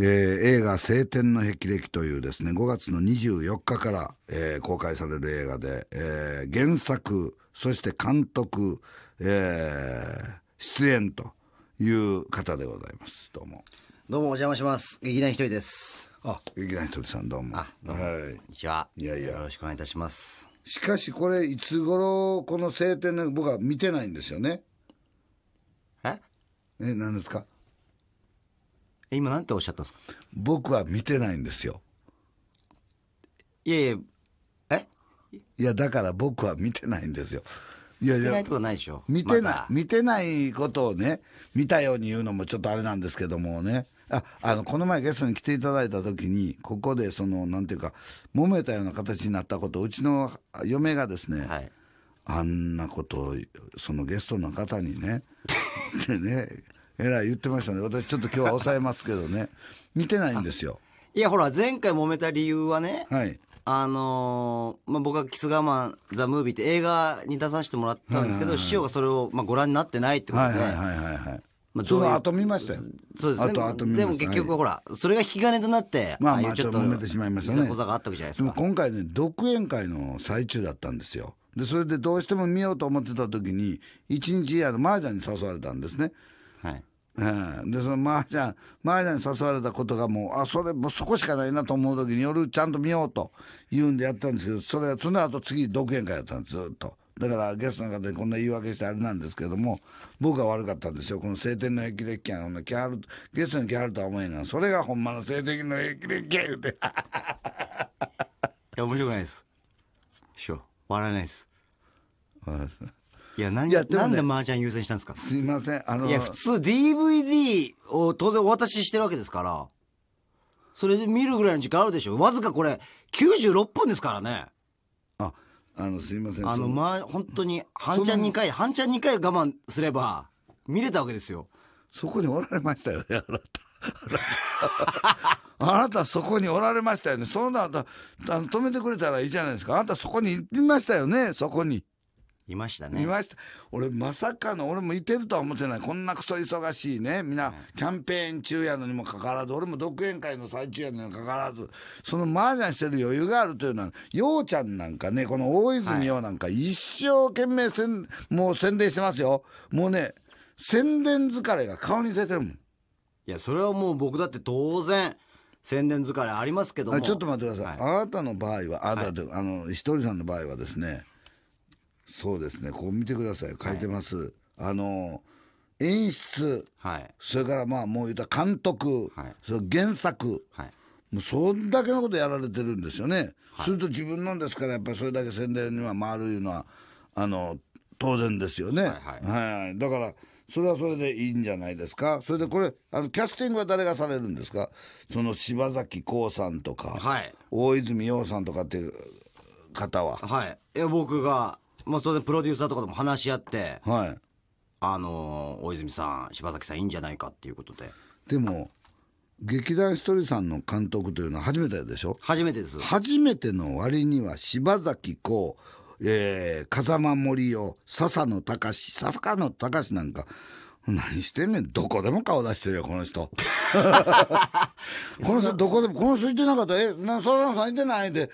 えー、映画「青天の霹靂」というですね5月の24日から、えー、公開される映画で、えー、原作そして監督、え出演という方でございますどうもどうもお邪魔します劇団ひとりですあ劇団ひとりさんどうもあどうも、はい、こんにちはいやいやよろしくお願いいたしますしかしこれいつ頃この「青天の」僕は見てないんですよねえ何ですか今なんておっしゃったんですか僕は見てないんですよ。いやいや、えいや、だから僕は見てないんですよ。いやいや、見てないことないでしょ。見てない、ま、見てないことをね、見たように言うのもちょっとあれなんですけどもね。あ、あの、この前ゲストに来ていただいた時に、ここでその、なんていうか、揉めたような形になったこと、うちの嫁がですね、はい、あんなことを、そのゲストの方にね、でね、えらい言ってましたね。私ちょっと今日は抑えますけどね。見てないんですよ。いや、ほら、前回揉めた理由はね、はい。あのーまあ、僕はキス我慢ザ・ムービーって映画に出させてもらったんですけど、師匠がそれを、まあ、ご覧になってないってことはで、いはいはいはいはい。まあその後見ましたよ。そうですね。後後見までしたも結局ほら、それが引き金となって、まあちょっと揉めてしまいましたね。こがあったわけじゃないですか。今回ね、独演会の最中だったんですよ。で、それでどうしても見ようと思ってた時に、一日あの、麻雀に誘われたんですね。えー、でそのマージャンマージャンに誘われたことがもうあそれもうそこしかないなと思う時に夜ちゃんと見ようと言うんでやったんですけどそれはその後次独演会やったんですずっとだからゲストの方にこんな言い訳してあれなんですけども僕が悪かったんですよこの晴天の霹靂剣のキャールゲストにキャールとは思えないそれがほんまの晴天の霹靂剣言うていや面白くないです師匠笑えないです笑えないですいや、何、いやでもねなんで麻雀優先したんですかすいません。あの、いや、普通 DVD を当然お渡ししてるわけですから、それで見るぐらいの時間あるでしょ。わずかこれ、96分ですからね。あ、あの、すいません。ああの、まあ、本当に、半チャン2回、半チャン2回我慢すれば、見れたわけですよ。そこにおられましたよね、あなた。あなたそこにおられましたよね。そんなあだた、止めてくれたらいいじゃないですか。あなたそこにいましたよね、そこに。いましたね。いました。俺、まさかの、俺もいてるとは思ってない。こんなクソ忙しいね。みんな、キャンペーン中やのにもかかわらず、俺も独演会の最中やのにもかかわらず、そのマージャンしてる余裕があるというのは、ようちゃんなんかね、この大泉洋なんか、一生懸命せん、もう宣伝してますよ。もうね、宣伝疲れが顔に出てるもん。いや、それはもう僕だって当然、宣伝疲れありますけども。ちょっと待ってください。はい、あなたの場合は、あなた、はい、あの、ひとりさんの場合はですね、そうですね、ここ見てください、書いてます。はい、あの演出、はい、それからまあもう言った監督、はい、それ原作、はい、もうそんだけのことやられてるんですよね、はい、すると自分なんですからやっぱりそれだけ宣伝には回るいうのはあの当然ですよね、はい、はい、だからそれはそれでいいんじゃないですかそれでこれあのキャスティングは誰がされるんですかその柴崎幸さんとか、大泉洋さんとかっていう方ははいいや僕がもう当然プロデューサーとかとも話し合って、はい。あの大泉さん柴崎さんいいんじゃないかっていうことででも、劇団ひとりさんの監督というのは初めてでしょ初めてです初めての割には柴崎コウ、えー、風間森生笹野隆史笹野隆史なんか何してんねんどこでも顔出してるよこの人 この人どこでもこの人いてなかったえな笹野さんいてないで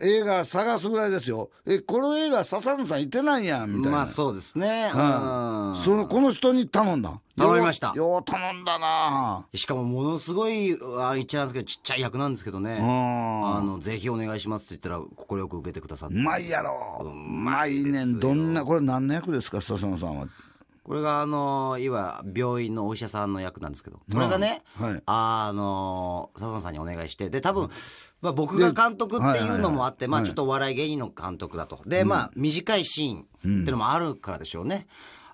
映画探すぐらいですよえこの映画笹野さんいてないやんみたいなまあそうですね、うん、そのこの人に頼んだ頼みましたよう頼んだなしかもものすごいあ言っちゃうんですけどちっちゃい役なんですけどねあのぜひお願いしますって言ったら快く受けてくださってうまいやろうまいねんどんなこれ何の役ですか笹野さんはこれがあの今病院のお医者さんの役なんですけどこれがね、はい、あの佐藤さんにお願いしてで多分、まあ、僕が監督っていうのもあって、まあ、ちょっとお笑い芸人の監督だとで、まあ短いシーンっていうのもあるからでしょうね。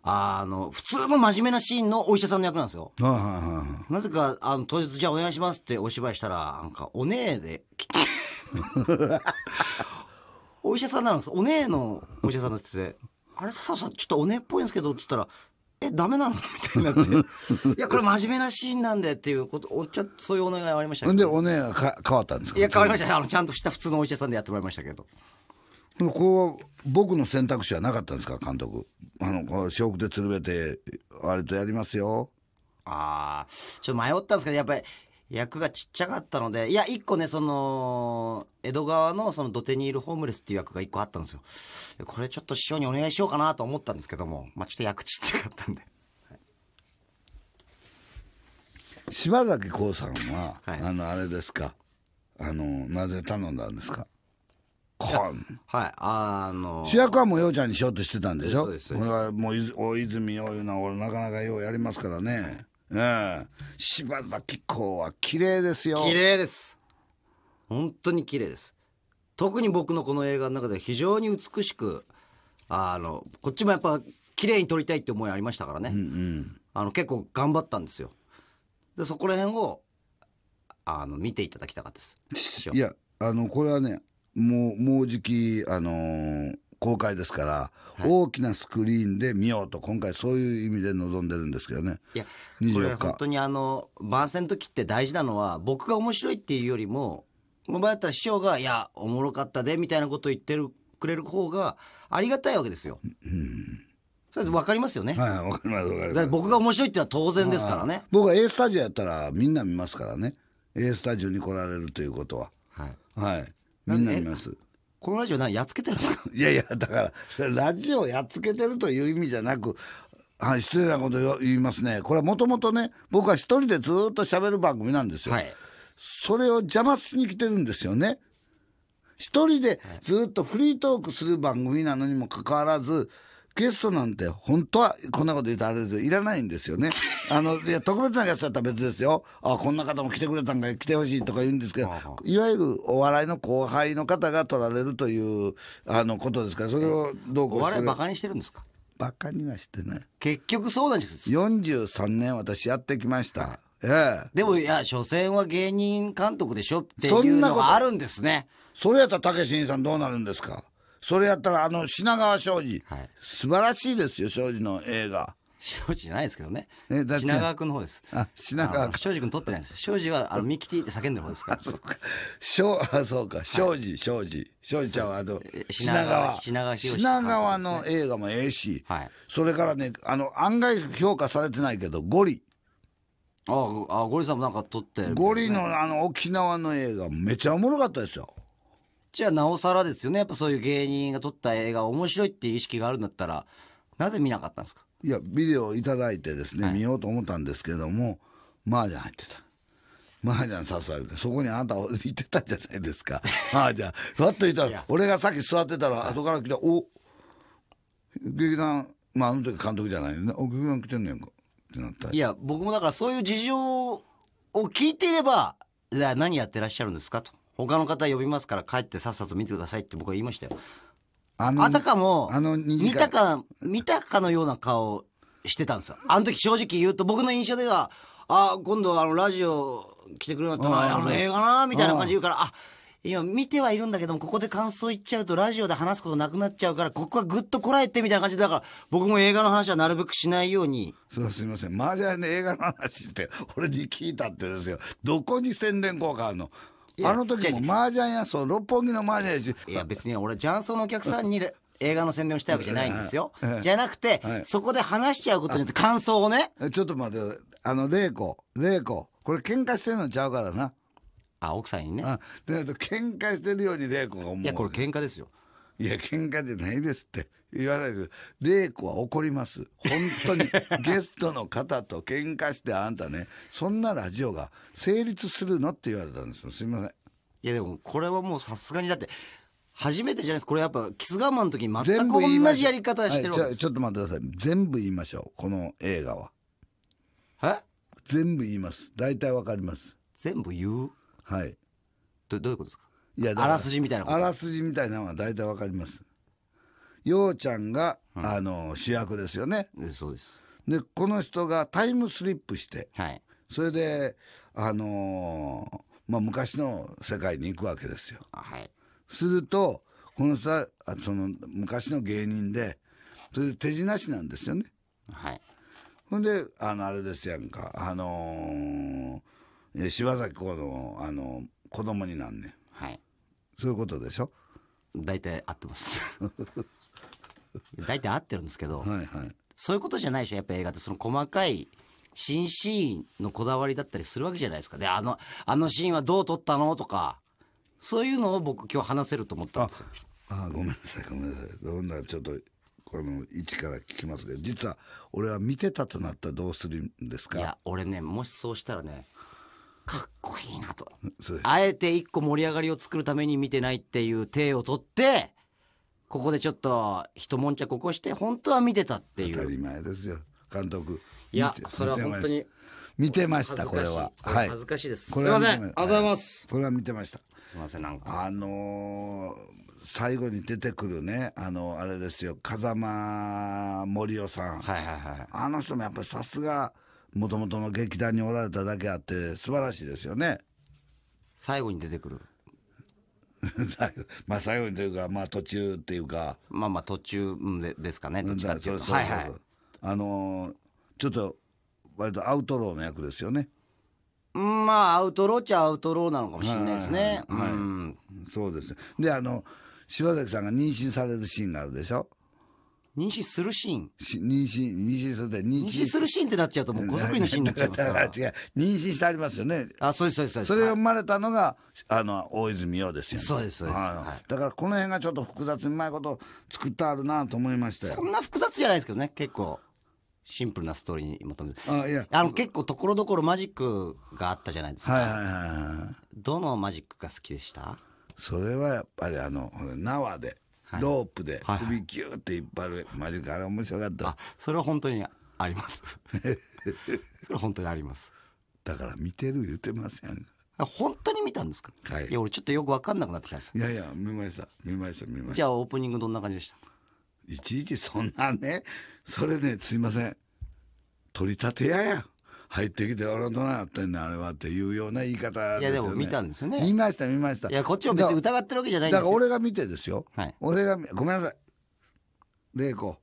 あの、普通の真面目なシーンのお医者さんの役なんですよ。なぜか、あの、当日、じゃあお願いしますってお芝居したら、なんか、お姉で来て、お医者さんなのお姉のお医者さんだって、あれ笹さんちょっとおねっぽいんですけど」っつったら「えダメなの? 」みたいになって「いやこれ真面目なシーンなんで」っていうことおちょそういうお願いはありましたけどでおねがか変わったんですかいや変わりましたあのちゃんとした普通のお医者さんでやってもらいましたけど。こは僕の選択肢はなかったんですか監督あのこう四億でつるべてあれとやりますよああちょっと迷ったんですけどやっぱり役がちっちゃかったので、いや、一個ね、その、江戸川のその土手にいるホームレスっていう役が一個あったんですよ。これちょっと師匠にお願いしようかなと思ったんですけども、まあちょっと役ちっちゃかったんで。はい、柴崎幸さんは、はい、あの、あれですか。あの、なぜ頼んだんですかはい、あのー、主役はもう洋ちゃんにしようとしてたんでしょそうです俺はもうい泉洋いうのは俺なかなかようやりますからね、うん、柴崎港は綺麗ですよ綺麗です本当に綺麗です特に僕のこの映画の中で非常に美しくあのこっちもやっぱ綺麗に撮りたいって思いありましたからね、うんうん、あの結構頑張ったんですよでそこら辺をあの見ていただきたかったですいやあのこれはねもうもうじきあのー公開ですから、はい、大きなスクリーンで見ようと、今回、そういう意味で臨んでるんですけどね、いや、これ本当にあの番宣の時って大事なのは、僕が面白いっていうよりも、この場合だったら師匠が、いや、おもろかったでみたいなことを言ってるくれる方がありがたいわけですよ。うんそれ分かりますよね。はい、分かります、分かります。僕が面白いってのは当然ですからね。僕は A スタジオやったらみんな見ますからね。A スタジオに来られるということは。はい。はい。みんな見ます。このラジオなやっつけてるんですかいやいやだからラジオやっつけてるという意味じゃなくはい、失礼なこと言いますね。これはもともとね、僕は一人でずっと喋る番組なんですよ。はい、それを邪魔しに来てるんですよね。一人でずっとフリートークする番組なのにもかかわらず、ゲストなんて本当はこんなこと言うとあれですいらないんですよね。あのいや特別なゲストだったら別ですよ。あこんな方も来てくれたんか来てほしいとか言うんですけど、いわゆるお笑いの後輩の方が取られるというあのことですからそれをどうこうお笑いバカにしてるんですか。バカにはしてない。結局そうなんですよ。43年私やってきました。はい、ええ。でもいや所詮は芸人監督でしょっていうのがあるんですね。それやったらたけしんさんどうなるんですか。それやったら、あの、品川庄司、はい、素晴らしいですよ、庄司の映画。庄司じゃないですけどね。え、だ品川君の方です。あ、品川君。庄司君撮ってないです。庄司は、あの、ミキティって叫んでる方ですから。あ、そうか。庄、あ、そうか。庄司、庄司。庄司ちゃんは、あの、品川。品川品川の映画もええし。はい。それからね、あの、案外評価されてないけど、ゴリ。ああ、ゴリさんもなんか撮って、ね、ゴリのあの、沖縄の映画、めちゃおもろかったですよ。ちはなおさらですよねやっぱそういう芸人が撮った映画面白いっていう意識があるんだったらなぜ見なかったんですかいやビデオをいただいてですね、はい、見ようと思ったんですけどもマージャン入ってた。マージャン誘されて、そこにあなた見てたじゃないですか。マージャン。ふわっといたら、俺がさっき座ってたら、後から来た、お劇団、まああの時監督じゃないよね。お、劇団来てんねんか。ってなった。いや、僕もだからそういう事情を聞いていれば、何やってらっしゃるんですかと。他の方呼びますから帰ってさっさと見てくださいって僕は言いましたよ。ああたかも、あの見たか、見たかのような顔してたんですよ。あの時正直言うと僕の印象では、あ、今度あのラジオ来てくれなかったら、あの映画な、みたいな感じ言うから、あ、今見てはいるんだけども、ここで感想言っちゃうとラジオで話すことなくなっちゃうから、ここはぐっとこらえてみたいな感じで、だから僕も映画の話はなるべくしないように。そうすみません。マージャンで映画の話って、俺に聞いたってですよ。どこに宣伝効果あるのあの時も麻雀やそう六本木の麻雀やしいや別に俺ジャンソのお客さんに映画の宣伝をしたわけじゃないんですよ、じゃなくて、そこで話しちゃうことによって感想をねちょっと待ってあの玲子玲子これ喧嘩してんのちゃうからなあ奥さんにね、うん、で喧嘩してるように玲子が思ういやこれ喧嘩ですよいや、喧嘩じゃないですって言わないです。玲子は怒ります。本当に。ゲストの方と喧嘩してあんたね、そんなラジオが成立するのって言われたんですよ。すいません。いや、でもこれはもうさすがにだって、初めてじゃないです。これやっぱ、キス我慢の時全く同じやり方してるわけです、はい、ちょっと待ってください。全部言いましょう。この映画は。え全部言います。大体わかります。全部言うはい。どどういうことですかいやあらすじみたいなあらすじみたいなのは大体わかりますようちゃんが、うん、あの主役ですよねそうですでこの人がタイムスリップして、はい、それであのー、まあ、昔の世界に行くわけですよ、はい、するとこの人はその昔の芸人でそれで手品師なんですよねはいほんであのあれですやんかあのー、柴咲コウの、あのー、子供になんねんはいそういうことでしょ大体合ってます。大体合ってるんですけど、はいはい、そういうことじゃないでしょ、やっぱ映画って。その細かい、新シーンのこだわりだったりするわけじゃないですか。で、あの、あのシーンはどう撮ったのとか、そういうのを僕今日話せると思ったんですよ。ああ、ごめんなさい、ごめんなさい。どんなちょっと、これも置から聞きますけど、実は俺は見てたとなったらどうするんですかいや、俺ね、もしそうしたらね、かっこいいなとあえて一個盛り上がりを作るために見てないっていう体を取ってここでちょっと一悶着起こして本当は見てたっていう当たり前ですよ監督いやそれは本当に見てましたこれははい恥ずかしいですすいませんありがとうございますこれは見てましたすいませんなんかあの最後に出てくるねあのあれですよ風間森夫さんはいはいはいあの人もやっぱりさすがもともとの劇団におられただけあって素晴らしいですよね最後に出てくる まあ最後にというかまあ途中っていうかまあまあ途中でですかねどっちかっていうとはあのー、ちょっと割とアウトローの役ですよねまあアウトローっちゃアウトローなのかもしれないですねはい、はいうん、そうですねであの柴崎さんが妊娠されるシーンがあるでしょ妊娠するシーン妊娠、妊娠するで、妊娠。するシーンってなっちゃうと、もう子作りのシーンになっちゃいますから。違 う。妊娠してありますよね。あ、そうです、そうです、そうそれを生まれたのが、あの、大泉洋ですよ、ね。そうです、そうです。はい、だから、この辺がちょっと複雑にうまいこと作ってあるなと思いましたそんな複雑じゃないですけどね、結構。シンプルなストーリーに求めてあいやあの結構ところどころマジックがあったじゃないですか、はいはいはい、はい、どのマジックが好きでしたそれはやっぱりあの縄でロープで首ギューって引っ張る、マジかあれ面白かったあそれは本当にあります それは本当にありますだから見てる言ってません本当に見たんですか、はい、いや俺ちょっとよく分かんなくなってきたんですいやいや見ました見ました見ましたじゃあオープニングどんな感じでしたいちいちそんなねそれねすいません取り立て屋や入ってきて俺はどななってんねんあれはっていうような言い方、ね、いやでも見たんですよね見ました見ましたいやこっちも別に疑ってるわけじゃないんですよだから俺が見てですよ、はい、俺がごめんなさい玲子こ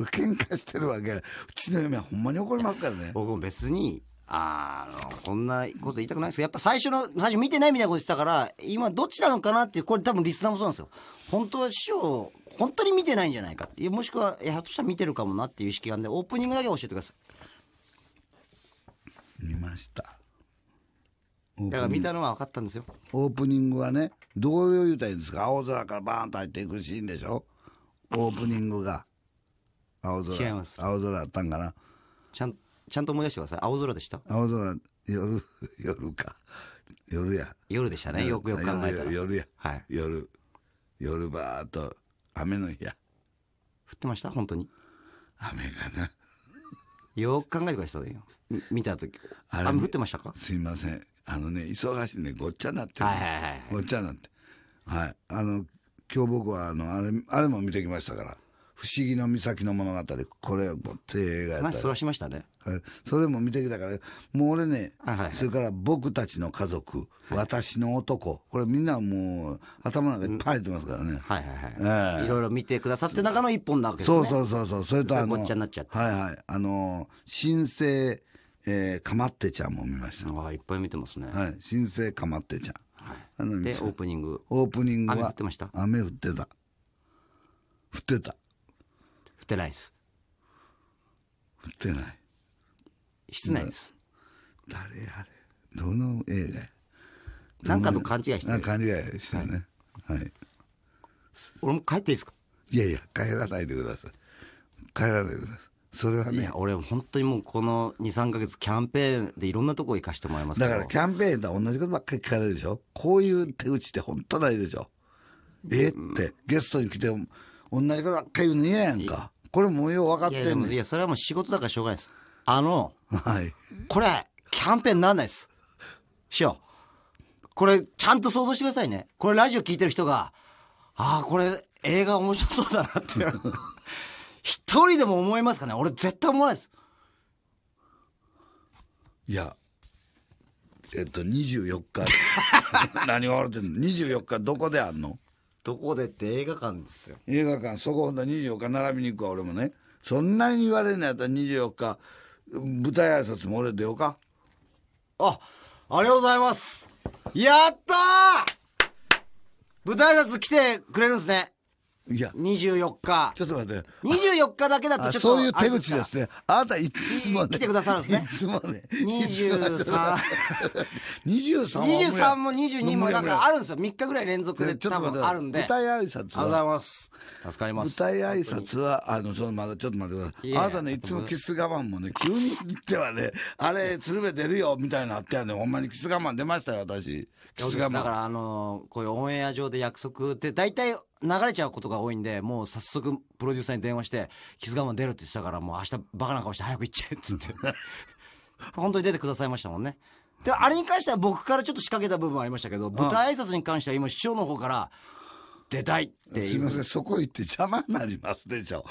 れ喧嘩してるわけうちの嫁はほんまに怒りますからね僕も別にあの、こんなこと言いたくないですけど、やっぱ最初の、最初見てないみたいなこと言ってたから、今どっちなのかなってこれ多分リスナーもそうなんですよ。本当は師匠、本当に見てないんじゃないかっていう、もしくは、いや、っとしたら見てるかもなっていう意識があるんで、オープニングだけ教えてください。見ました。だから見たのは分かったんですよ。オープニングはね、どう言うたらいいんですか青空からバーンと入っていくシーンでしょオープニングが。青空。違います。青空あったんかなちゃん、ちゃんと思い出してください。青空でした青空、夜、夜か。夜や。夜でしたね。よくよく考えたら。夜や。はい。夜。夜バーっと、雨の日や。降ってました本当に。雨がな。よく考えてくださいよ。見た時雨、降ってましたかすいませんあのね忙しいねごっちゃなってはいはいはい、ごっちゃなってはいあの今日僕はあのあれあれも見てきましたから「不思議の岬の物語」これもって映画やったそらしましたね、それも見てきたからもう俺ね、はいはい、それから「僕たちの家族」私の男」これみんなもう頭の中いっぱい入ってますからね、うん、はいはいはい、えー、いろいろ見てくださって中の一本なわけですねそうそうそうそうそれとあのごっちゃになっちゃってはいはいあのー、新えー、かまってちゃんも見ました。わあ、いっぱい見てますね。はい。新生かまってちゃん。はい。で、オープニング。オープニングは。雨降ってました雨降ってた。降ってた。降ってないです。降ってない。室内です。誰あれどの映画なんかと勘違いしてる。勘違いしたね。はい、はい。俺も帰っていいですかいやいや、帰らないでください。帰らないでください。それはねいや俺本当にもうこの23か月キャンペーンでいろんなとこ行かしてもらいますだからキャンペーンと同じことばっかり聞かれるでしょこういう手口って本当ないでしょえって、ゲストに来て同じことばっかり言うの嫌やんかこれもよう分かってんねんいやそれはもう仕事だからしょうがないですあの、はい、これキャンペーンなんないですしようこれちゃんと想像してくださいねこれラジオ聞いてる人がああこれ映画面白そうだなって 一人でも思いますかね俺絶対思わないです。いや、えっと、24日。何が笑ってんの ?24 日どこであんのどこでって映画館ですよ。映画館、そこほんと24日並びに行くわ、俺もね。そんなに言われんのやったら24日、舞台挨拶も俺出ようか。あ、ありがとうございます。やったー舞台挨拶来てくれるんですね。いや24日ちょっと待って24日だけだとちょっとそういう手口ですねあなたいつもね来てくださるんですねいつ もね2323も22もなんかあるんですよ3日ぐらい連続で多分あるんで舞台挨拶はありがとうございます助かります舞台挨拶はあのそのまだちょっと待ってくださいあなたねいつもキス我慢もね急に言ってはねあれ鶴瓶出るよみたいなあったよねほんまにキス我慢出ましたよ私キス我慢だからあのこういうオンエア上で約束って大体流れちゃうことが多いんで、もう早速プロデューサーに電話して、キス我慢出るって言ってたから、もう明日バカな顔して早く行っちゃえっつって。本当に出てくださいましたもんね。で、あれに関しては僕からちょっと仕掛けた部分ありましたけど、舞台挨拶に関しては今、師匠の方から、出たいっていう。すみません、そこ行って邪魔になりますでしょ。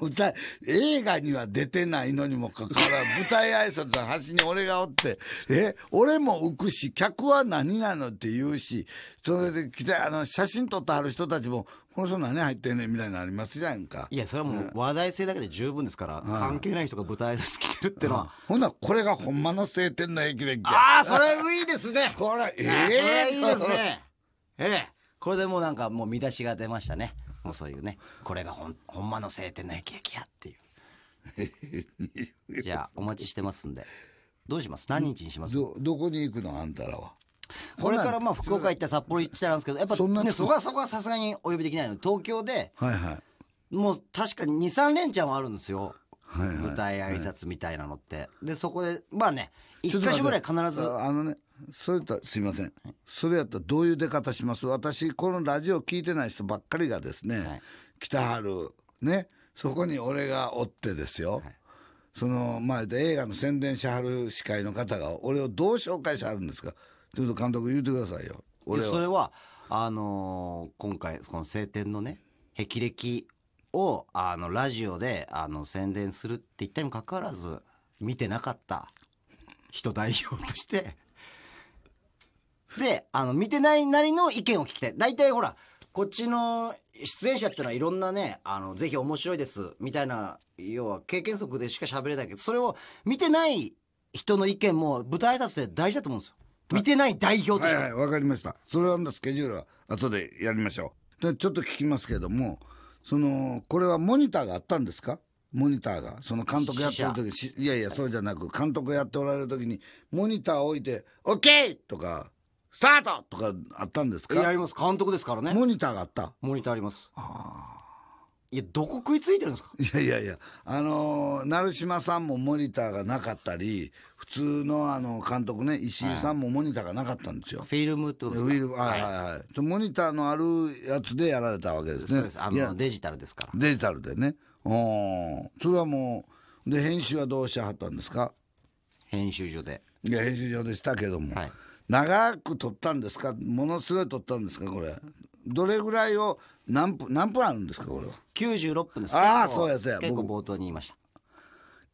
舞台、映画には出てないのにもかかわらず、舞台挨拶の端に俺がおって、え、俺も浮くし、客は何なのって言うし、それで来て、あの、写真撮ってはる人たちも、この人何入ってんねんみたいになりますじゃんか。いや、それはもう話題性だけで十分ですから、うん、関係ない人が舞台挨拶来てるってのは。うん、ほんなら、これがほんまの晴天の駅弁ああ、それいいですね。これ、ええー、それいいですね。ええーこれでもうなんかもう見出しが出ましたね。もうそういうね。これがほん、ほんまの晴天の霹靂やっていう。じゃあ、お待ちしてますんで。どうします何日にしますど、どこに行くのあんたらは。これからまあ福岡行った札幌行ったんですけど、やっぱそね、そこはそこはさすがにお呼びできないの東京で、はいはい、もう確かに2、3連チャンはあるんですよ。はいはい、舞台挨拶みたいなのって。で、そこで、まあね、一箇所ぐらい必ず。あのね、それとすいません、はい、それやったらどういう出方します私このラジオ聞いてない人ばっかりがですね、はい、来たはるねそこに俺がおってですよ、はい、その前で映画の宣伝しはる司会の方が俺をどう紹介しはるんですかちょっと監督言ってくださいよ俺それはあのー、今回この「晴天」のね霹靂をあのラジオであの宣伝するって言ったにもかかわらず見てなかった人代表としてで、あの、見てないなりの意見を聞きたい。大体ほら、こっちの出演者ってのはいろんなね、あの、ぜひ面白いです、みたいな、要は経験則でしか喋れないけど、それを見てない人の意見も舞台挨拶で大事だと思うんですよ。見てない代表として。はいはい、わかりました。それはスケジュールは後でやりましょう。でちょっと聞きますけども、その、これはモニターがあったんですかモニターが、その監督やってる時、いやいや、そうじゃなく、監督やっておられる時に、モニターを置いて、OK! とか、スタートとかあったんですかいや、あります。監督ですからね。モニターがあったモニターあります。ああ。いや、どこ食いついてるんですかいやいやいや、あのー、成島さんもモニターがなかったり、普通のあの、監督ね、石井さんもモニターがなかったんですよ。フィルムってことでウィルかはいはいはいで。モニターのあるやつでやられたわけですね。そうです。あの、デジタルですから。デジタルでね。おお。それはもう、で、編集はどうしはったんですか編集所で。いや、編集所でしたけども。はい長く撮ったんですかものすごい撮ったんですかこれどれぐらいを何分何分あるんですかこれは96分ですああそうやそうや結構冒頭に言いました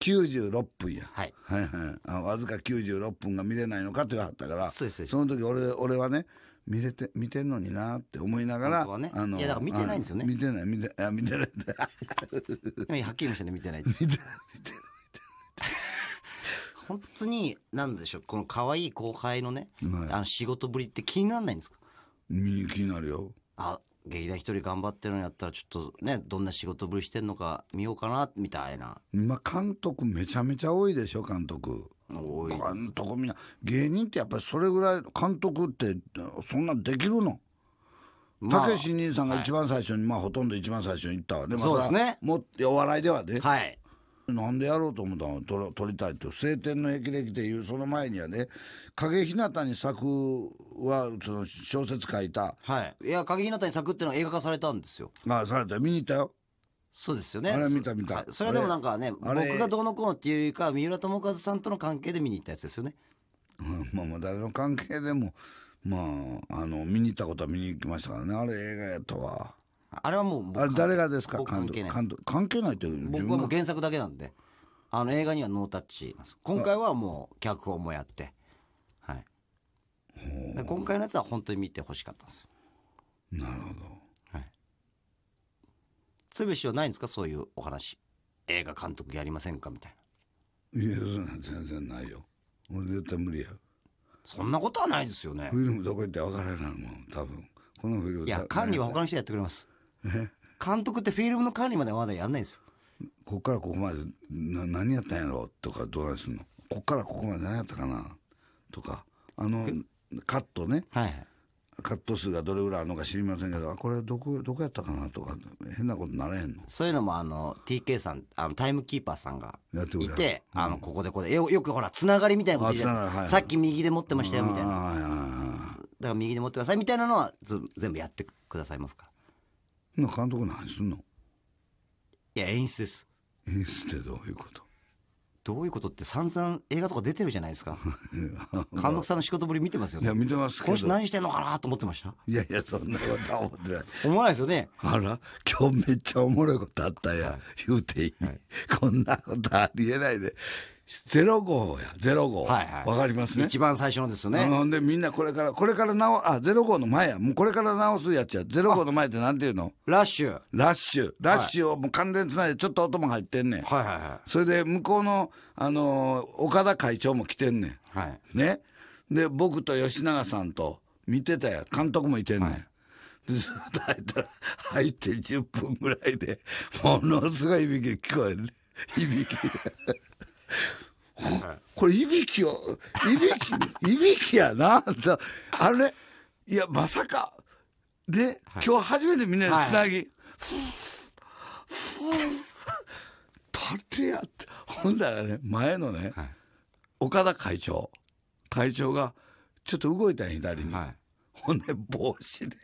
96分や、はい、はいはいわずか96分が見れないのかと言わったからそうですその時俺俺はね見れて見てんのになって思いながら、ね、あのいやだから見てないんですよね見てない見てあ見てないんだ はっきり言いましたね見てない 見てない本当に、なんでしょう、この可愛い後輩のね、はいあの仕事ぶりって気にならないんですか気になるよ。あ、劇団一人頑張ってるんやったら、ちょっとね、どんな仕事ぶりしてんのか見ようかな、みたいな。あ、監督めちゃめちゃ多いでしょ、監督。多い監督みんな、芸人ってやっぱりそれぐらい、監督ってそんなできるのたけし兄さんが一番最初に、まあほとんど一番最初に行ったわね。まそうですねもお笑いではね。はい。なんでやろうと思ったの撮撮りたいと晴天の霹靂っていうその前にはね影ひなたに咲くはその小説書いたはいいや影ひなたに咲くっていうのは映画化されたんですよあされた見に行ったよそうですよねあれ見た見た、それはでもなんかね僕がどうのこうのっていうよりか三浦友和さんとの関係で見に行ったやつですよねまあまあ誰の関係でもまああの見に行ったことは見に行きましたからねあれ映画やとは。あれはもうあれ誰がですか関係ない関係ないという僕はもう原作だけなんであの映画にはノータッチ今回はもう脚本もやってはい今回のやつは本当に見てほしかったんですよなるほどはいしよはないんですかそういうお話映画監督やりませんかみたいないや全然ないよ俺絶対無理やそんなことはないですよねフィルムどこ行って分からないもん多分このフィルムいや管理は他の人やってくれます監督ってフィルムの管理まではまだやんないんですよこっからここまでな何やったんやろとかどうすんのこっからここまで何やったかなとかあのカットね、はい、カット数がどれぐらいあるのか知りませんけどこれどこどこやったかなとか変なことなれへんのそういうのもあの TK さんあのタイムキーパーさんがいて、うて、あのここでこれよよくほらつながりみたいなこと言ではい、さっき右で持ってましたよみたいなだから右で持ってくださいみたいなのは全部やってくださいますかな監督何すんのいや、演出です。演出ってどういうことどういうことって散々映画とか出てるじゃないですか。監督さんの仕事ぶり見てますよいや見てますこけど何してんのかなと思ってました。いやいやそんなことは思ってない思わないですよね。あら今日めっちゃおもろいことあったや、言うていい、こんなことありえないでゼロ号やゼロ号はいはいわかりますね一番最初のですよねんでみんなこれからこれから直あゼロ号の前やもうこれから直すやつやゼロ号の前ってなんていうのラッシュラッシュラッシュをもう完全つないでちょっと音も入ってんねん、はいはいはい、それで向こうの、あのー岡田会長も来てんねん、はいねで僕と吉永さんと見てたや監督もいてんねん、はいでずっと入ったら入って10分ぐらいでものすごい響き聞こえる響びき これいびきをいびき いびきやなとあれねいやまさかで、はい、今日初めてみんなでつなぎ、ふい誰やってほんだらね前のね、はい、岡田会長会長がちょっと動いたん左に、はい、ほんで帽子で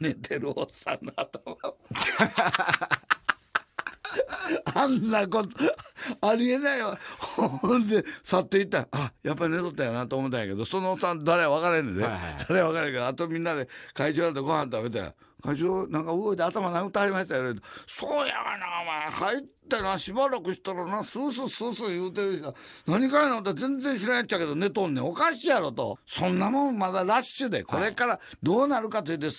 寝てるおっさんの頭。あんなことありえないよほんで去っていったあやっぱり寝とったよなと思ったんやけどそのおっさん誰分からへんねんで、はいはい、誰分からへんけどあとみんなで会長だとご飯食べて会長なんか動いて頭殴ってはりましたよねそうやがなお前入ってなしばらくしたらなスースースースー言うてるし何かやなって全然知らんやっちゃうけど寝とんねんおかしいやろとそんなもんまだラッシュでこれからどうなるかというて、はい、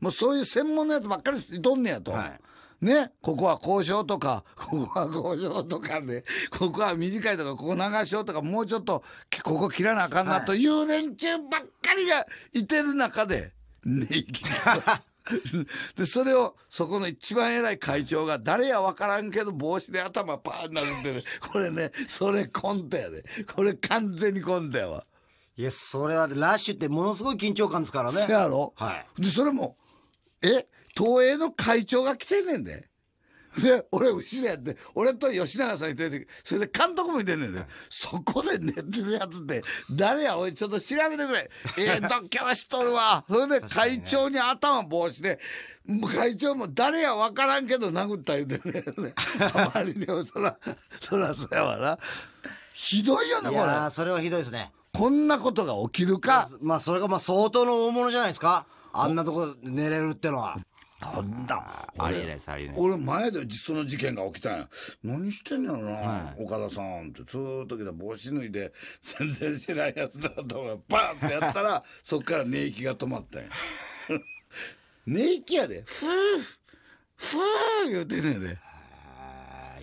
もうそういう専門のやつばっかりいとんねやと。はいね、ここは交渉とか、ここは交渉とかで、ここは短いとか、ここ長しようとか、もうちょっと、ここ切らなあかんなという連中ばっかりがいてる中で、ね、いきな でそれをそこの一番偉い会長が誰や分からんけど帽子で頭パーになるんでねこれねそれコントやで、ね、これ完全にコントやわいやそれはラッシュってものすごい緊張感ですからねそやろ、はい、でそれもえ東映の会長が来てんねんで。で、俺後ろやって、俺と吉永さんいてて、それで監督もいてんねんで、そこで寝てるやつって、誰や、おい、ちょっと調べてくれ。ええー、度胸はしとるわ。それで会長に頭帽子で、会長も誰や分からんけど殴った言うてね。あまりにもそら、そらそやわな。ひどいよね、これ。いやそれはひどいですね。こんなことが起きるか。まあ、それがまあ相当の大物じゃないですか。あんなとこ寝れるってのは。あんだありえないです、ありえないです。俺、前でその事件が起きたんや。何してんやろな、はい岡田さんって。ずうっと来た帽子脱いで、全然知らんやつだと思う。バーンってやったら、そっから寝息が止まったんや。寝息やで。ふぅふぅ言うてんねやで。い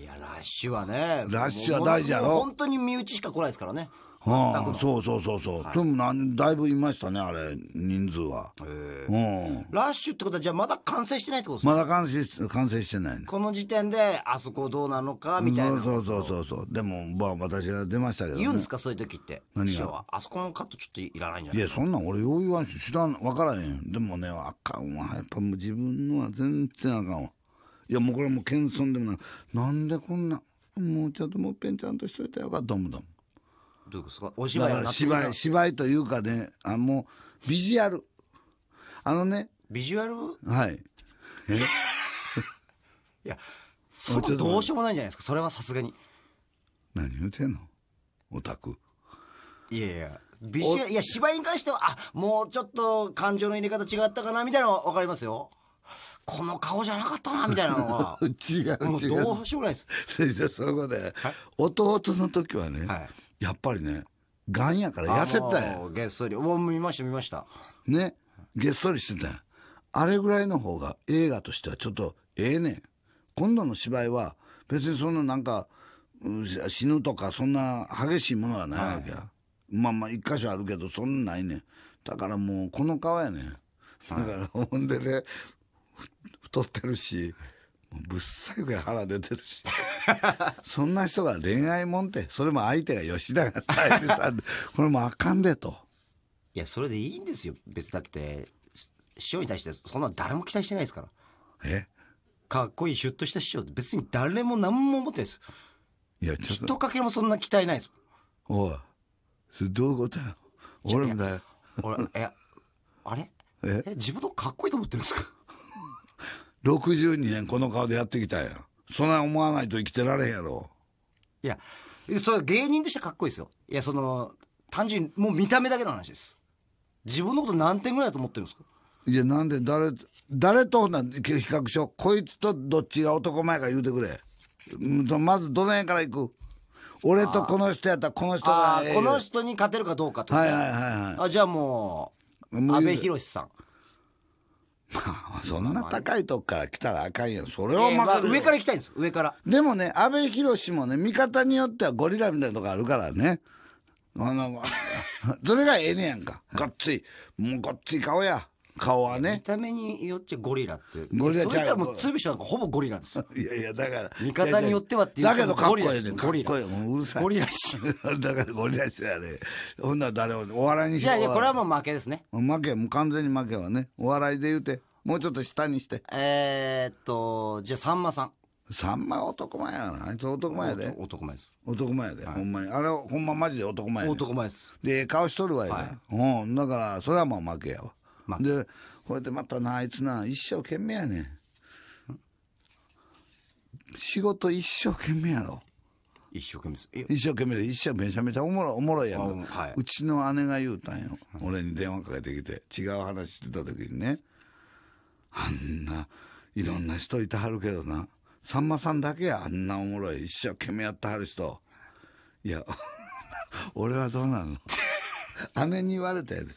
や、ラッシュはね。ラッシュは大事やろ本当に身内しか来ないですからね。はあ、そうそうそうそう、はい、でもなんだいぶいましたねあれ人数は、うん、ラッシュってことはじゃあまだ完成してないってことですかまだ完成完成してない、ね、この時点であそこどうなのかみたいなそうそうそうそうでもまあ私は出ましたけど、ね、言うんですかそういう時って何があそこのカットちょっといらないんじゃないいやそんなん俺よう言わんし知らん分からへんでもねあかんわやっぱもう自分のは全然あかんわいやもうこれもう謙遜でもないなんでこんなもうちょっともっぺんちゃんとしといたらよかった思たもんどういうことですかお芝居か芝居芝居というかねあもうビジュアルあのねビジュアルはいえ いやそうどうしようもないんじゃないですかそれはさすがに何言うてんのオタクいやいやビジュアルいや芝居に関してはあもうちょっと感情の入れ方違ったかなみたいなのは分かりますよこの顔じゃなかったなみたいなのは。違う違うどうしようもないです先生そういうことや、弟の時はね、はい、やっぱりね、がんやから痩せたよ。げっそり。も見ました見ました。ね。げっそりしてたよ。あれぐらいの方が映画としてはちょっとええねん。今度の芝居は別にそんななんか、死ぬとかそんな激しいものはないわけや。はい、まあまあ一箇所あるけどそんなないねん。だからもうこの顔やねん。だからほんでね、太ってるし、ぶっさいく腹出てるし そんな人が恋愛もんってそれも相手が吉永小百合さん これもあかんでといやそれでいいんですよ別だって師匠に対してそんな誰も期待してないですからえかっこいいシュッとした師匠別に誰も何も思ってないですいやちょっとかけもそんな期待ないですおいそれどういうことや俺もだよ俺えあれえ自分のかっこいいと思ってるんですか62年この顔でやってきたやん。そんな思わないと生きてられへんやろ。いや、それ芸人としてかっこいいですよ。いや、その、単純にもう見た目だけの話です。自分のこと何点ぐらいだと思ってるんですかいや、なんで誰、誰とほな比較しよう。こいつとどっちが男前か言うてくれ。まずどの辺からいく俺とこの人やったらこの人がこの人に勝てるかどうかと、はいはいはい、はい、あじゃあもう阿部寛さんそんな高いとこから来たらあかんよそれは、えー、まあ、上から行きたいんです上からでもね阿部寛もね味方によってはゴリラみたいなとこあるからねあの それがええねやんかがっついもうごっつい顔や顔はね見た目によってゴリラってゴリラちゃうそらもう鶴瓶師匠なんかほぼゴリラですよ いやいやだから見方によってはっていうだけどかっこいいねゴリラかっこいいううるさい ゴリラ師 だからゴリラ師やで。ほんなら誰をお笑いにしよういやいやこれはもう負けですね負けもう完全に負けはねお笑いで言うてもうちょっと下にしてえー、っとじゃあさんまさんさんま男前やなあいつ男前やで男前です男前やで、はい、ほんまにあれほんまマジで男前や、ね、男前ですで顔しとるわやはい、うんだからそれはもう負けやわまで、ほれでまたな、あいつな、一生懸命やねん。仕事一生懸命やろ。一生懸命です。一生懸命で、一生めちゃめちゃおもろおもろいやん、はい、うちの姉が言うたんよ。俺に電話かけてきて、違う話してた時にね。あんな、いろんな人いてはるけどな。さんまさんだけや、あんなおもろい。一生懸命やってはる人。いや、俺はどうなの姉に言われたやで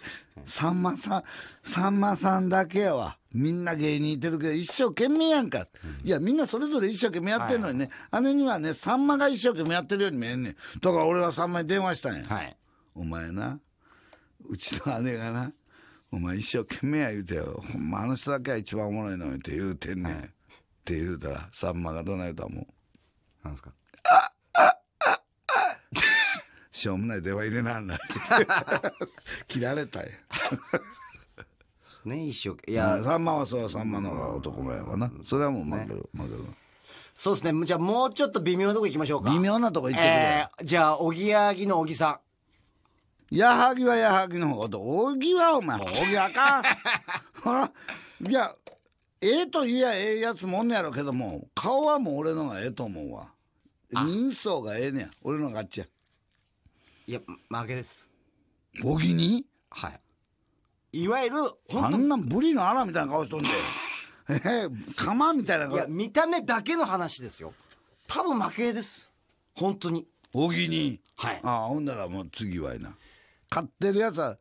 さんまさんさんまさんだけやわみんな芸人いてるけど一生懸命やんか、いやみんなそれぞれ一生懸命やってんのにね、はい、姉にはねさんまが一生懸命やってるように見えんねんだから俺はさんまに電話したんや、はい、お前なうちの姉がなお前一生懸命や言うてよほんまあの人だけは一番おもろいのにって言うてんねん、はい、って言うたらさんまがどない言うたもうなんすかあっしょうもない電話入れな、なんて。切られたやね、一生いや、さんまはそう、さんまの方が男前はな。それはもう負ける、負ける。そうですね。じゃあもうちょっと微妙なとこ行きましょうか。微妙なとこ行ってくれ。えー、じゃあ、おぎやはぎの小木さん。やはぎはやはぎの方が、おぎはお前、おぎはか ほら、いや、ええー、と言やええやつもんねやろうけども、顔はもう俺のがええと思うわ。人相がええねや。俺のがあっちや。いや、負けです。ボギーにはい。いわゆる、あんなブリの穴みたいな顔しとんで。えー、釜みたいないや、見た目だけの話ですよ。多分負けです。本当に。ボギーに。はいああ、ほんならもう次はいな。買ってるやつは、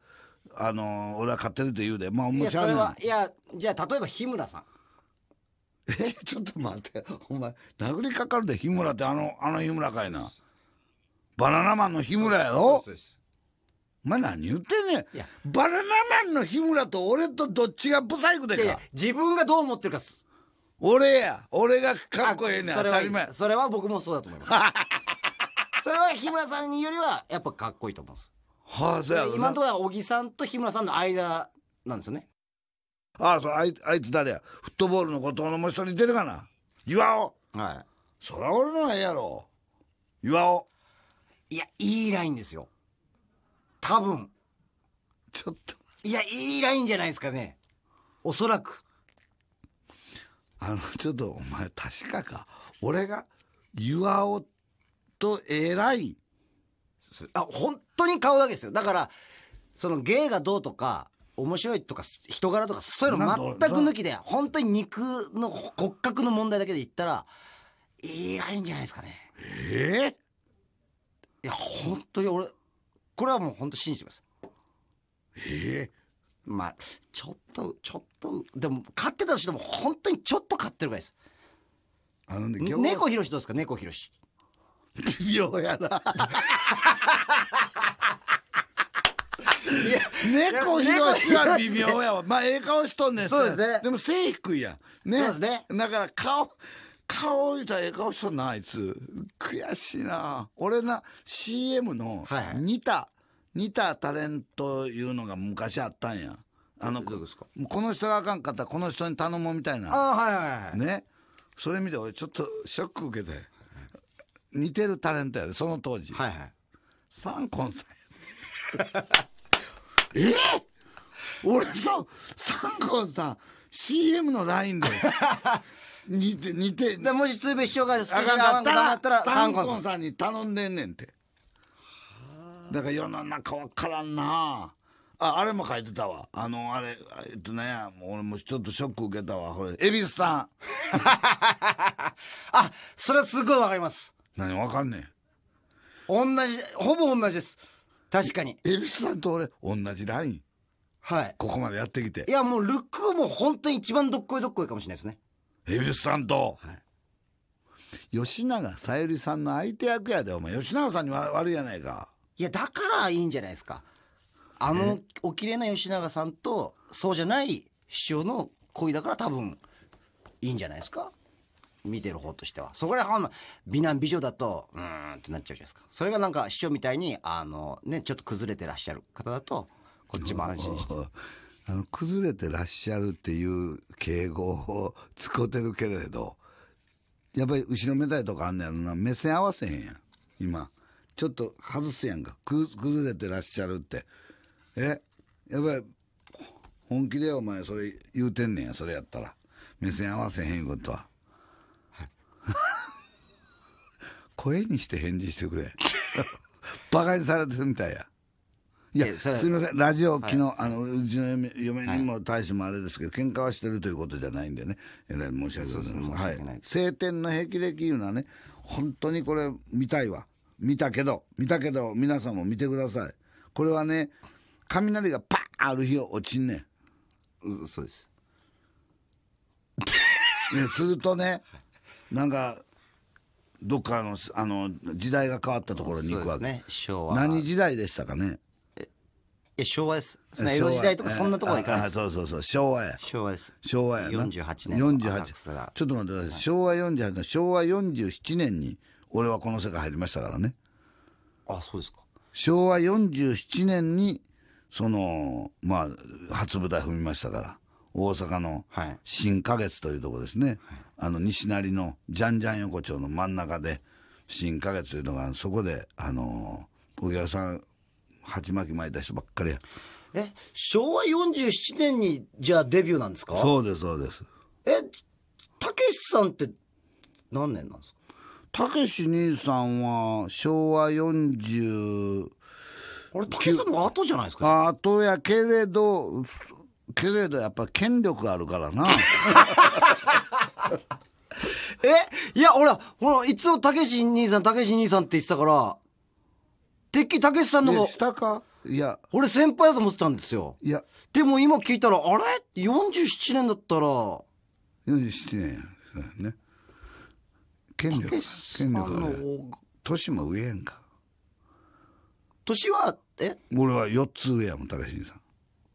あのー俺は買ってるって言うで。まあ、い面や、それいはいや、じゃあ、例えば日村さん。え、ちょっと待って。お前、殴りかかるで、日村ってあの、あの日村かいな。バナナマンの日村やろまあ何言ってんねんバナナマンの日村と俺とどっちがブサイクでいやか自分がどう思ってるかす俺や俺がかっこええねんそ当れはたり前それは僕もそうだと思います それは日村さんによりはやっぱかっこいいと思うんですはあそうや今のところは小木さんと日村さんの間なんですよねああそうあいあいつ誰やフットボールの後藤のもう一人似てるかな岩尾はいそら俺のはええやろ岩尾いや、いいラインですよ。多分。ちょっと。いや、いいラインじゃないですかね。おそらく。あの、ちょっと、お前、確かか。俺が、岩尾と偉い。あ、本当に顔だけですよ。だから、その芸がどうとか、面白いとか、人柄とか、そういうの全く抜きで、本当に肉の骨格の問題だけで言ったら、いいラインじゃないですかね。ええーいや、本当に俺、これはもう本当信じてます。ええまあ、ちょっと、ちょっと、でも、飼ってたとしても、本当にちょっと飼ってるぐらいです。あのね、猫ひろしどうですか猫ひろし。微妙やな。いや猫ひろしは微妙やわ。まあ、ええ顔しとんねんそうですね。でも背低いやん。ね。そうですね。だから顔、顔言うたらええ顔しとんな、あいつ。悔しいな。俺な、CM の、似た、似たタレントいうのが昔あったんや。あの子、この人があかんかったらこの人に頼もうみたいな。あはいはいはい。ね。それ見て俺ちょっとショック受けて。似てるタレントやで、その当時。はいはい。サンコンさんや。えー、俺とサンコンさん、CM のラインで。似て似てでもし鶴瓶師匠が好きじゃなかったらサンコンさんに頼んでんねんてだから世の中分からんなああれも書いてたわあのあれえっとね俺もちょっとショック受けたわこれ恵比寿さん あそれはすごい分かります何分かんねん同じほぼ同じです確かに恵比寿さんと俺同じラインはいここまでやってきていやもうルックもう本当に一番どっこいどっこいかもしれないですね恵比寿さんと、はい、吉永小百合さんの相手役やでお前吉永さんに悪いやないかいやだからいいんじゃないですかあのおきれいな吉永さんとそうじゃない師匠の恋だから多分いいんじゃないですか見てる方としてはそこら辺の美男美女だとうーんってなっちゃうじゃないですかそれがなんか師匠みたいにあのねちょっと崩れてらっしゃる方だとこっちも安心して。あの、崩れてらっしゃるっていう敬語を使うてるけれど、やっぱり後ろめたいとかあんねやろな。目線合わせへんやん。今。ちょっと外すやんか。崩れてらっしゃるって。えやっぱり、本気でお前それ言うてんねんや、それやったら。目線合わせへんことは。はい、声にして返事してくれ。バカにされてるみたいや。いや、すみません、ラジオ、昨日、はい、あの、うちの嫁嫁にも大使もあれですけど、喧嘩はしてるということじゃないんでね、えらい申し訳ございません。はい。晴天の霹靂いうのはね、本当にこれ、見たいわ。見たけど、見たけど、皆さんも見てください。これはね、雷がパーある日落ちんねん。そうです。ね、するとね、なんか、どっかのあの時代が変わったところに行くわけ、ね、何時代でしたかねや、昭和です。その江戸時代とかそんなところ行かないあそうそうそう、昭和や。昭和です。昭和やな。48年の48ちょっと待ってください。昭和48年、昭和47年に、俺はこの世界入りましたからね。あ、そうですか。昭和47年に、その、まあ、初舞台踏みましたから。大阪のはい新花月というとこですね。あの、西成のジャンジャン横丁の真ん中で、新花月というのがそこで、あの、お客さん鉢巻き巻いた人ばっかりやえ昭和47年にじゃあデビューなんですかそうですそうですえたけしさんって何年なんですかたけし兄さんは昭和40あれたけしさんの後じゃないですか、ね、後やけれどけれどやっぱ権力あるからな えいや俺ほらいつもたけし兄さんたけし兄さんって言ってたから敵たけしさんの方下かいや俺先輩だと思ってたんですよいやでも今聞いたらあれ47年だったら47年やね権力権力が年も上やんか年はえ俺は4つ上やもんたけしさん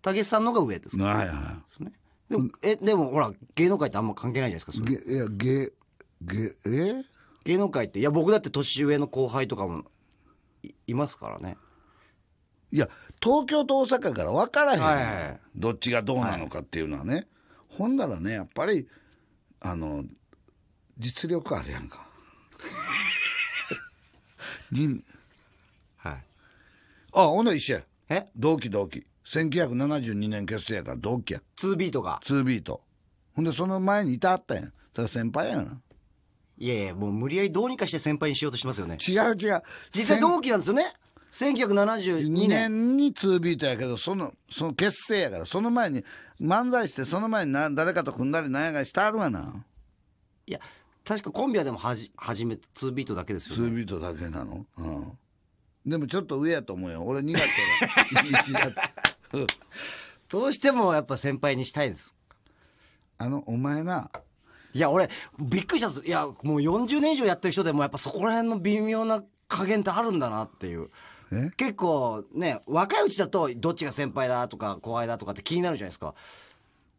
たけしさんのが上ですか、ね、はいはいでもえでもほら芸能界ってあんま関係ないじゃないですかそいや芸芸え芸能界っていや僕だって年上の後輩とかもいますからねいや東京と大阪から分からへん、はいどっちがどうなのかっていうのはね、はい、ほんならねやっぱりあの実力あるやんか 人はいあほな一緒やえ同期同期1972年結成やから同期や2ビートが2ビートほんでその前にいたあったやんそれ先輩やないやいや、もう無理やりどうにかして先輩にしようとしてますよね。違う違う。実際同期なんですよね。1972年。2年に2ビートやけど、その、その結成やから、その前に、漫才して、その前にな誰かと組んだり何んやかしたあるわな。いや、確かコンビはでもはじ、初め、2ビートだけですよね。2ビートだけなのうん。でもちょっと上やと思うよ。俺2月から。1 月。どうしてもやっぱ先輩にしたいです。あの、お前な、いや、俺、びっくりしたんです。いや、もう40年以上やってる人でも、やっぱそこら辺の微妙な加減ってあるんだなっていう。結構ね、若いうちだと、どっちが先輩だとか、後輩だとかって気になるじゃないですか。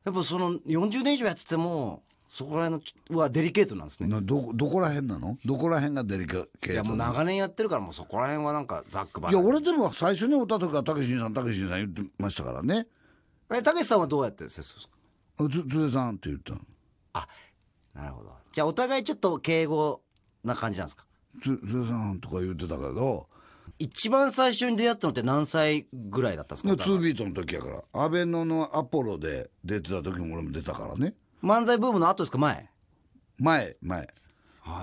やっぱその40年以上やってても、そこら辺のはデリケートなんですね。ど、どこら辺なのどこら辺がデリケートいやもう長年やってるからもうそこら辺はなんかざっくばいや、俺でも最初におった時はたけしさん、たけしさん言ってましたからね。え、たけしさんはどうやって接するんですかさんって言ったの。あ、なるほど。じゃあお互いちょっと敬語な感じなんですかつ、つさんとか言ってたけど、一番最初に出会ったのって何歳ぐらいだったんですかツービートの時やから。アベノのアポロで出てた時も俺も出たからね。漫才ブームの後ですか前前、前。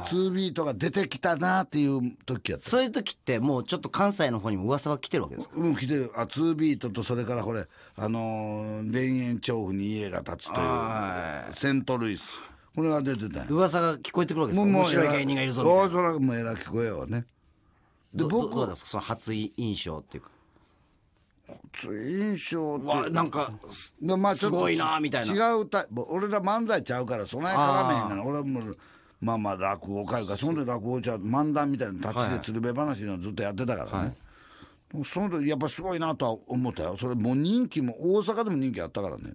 ツービートが出てきたなっていう時やった。そういう時ってもうちょっと関西の方にも噂は来てるわけですかうん、来てる。あ、ツービートとそれからこれ、あのー田園調布に家が建つという、セントルイス。これが出てた噂が聞こえてくるわけですもう面白い芸人がいるぞみたいな。大空もえら聞こえよねで僕はですかその初印象っていうか。印象ってなんかすでまあすごいなみたいな違うタイプ俺ら漫才ちゃうからそない絡らねえな俺もまあまあ落語書からその時落語ちゃう漫談みたいな立ちで鶴瓶話のずっとやってたからね、その時やっぱすごいなとは思ったよそれもう人気も大阪でも人気あったからね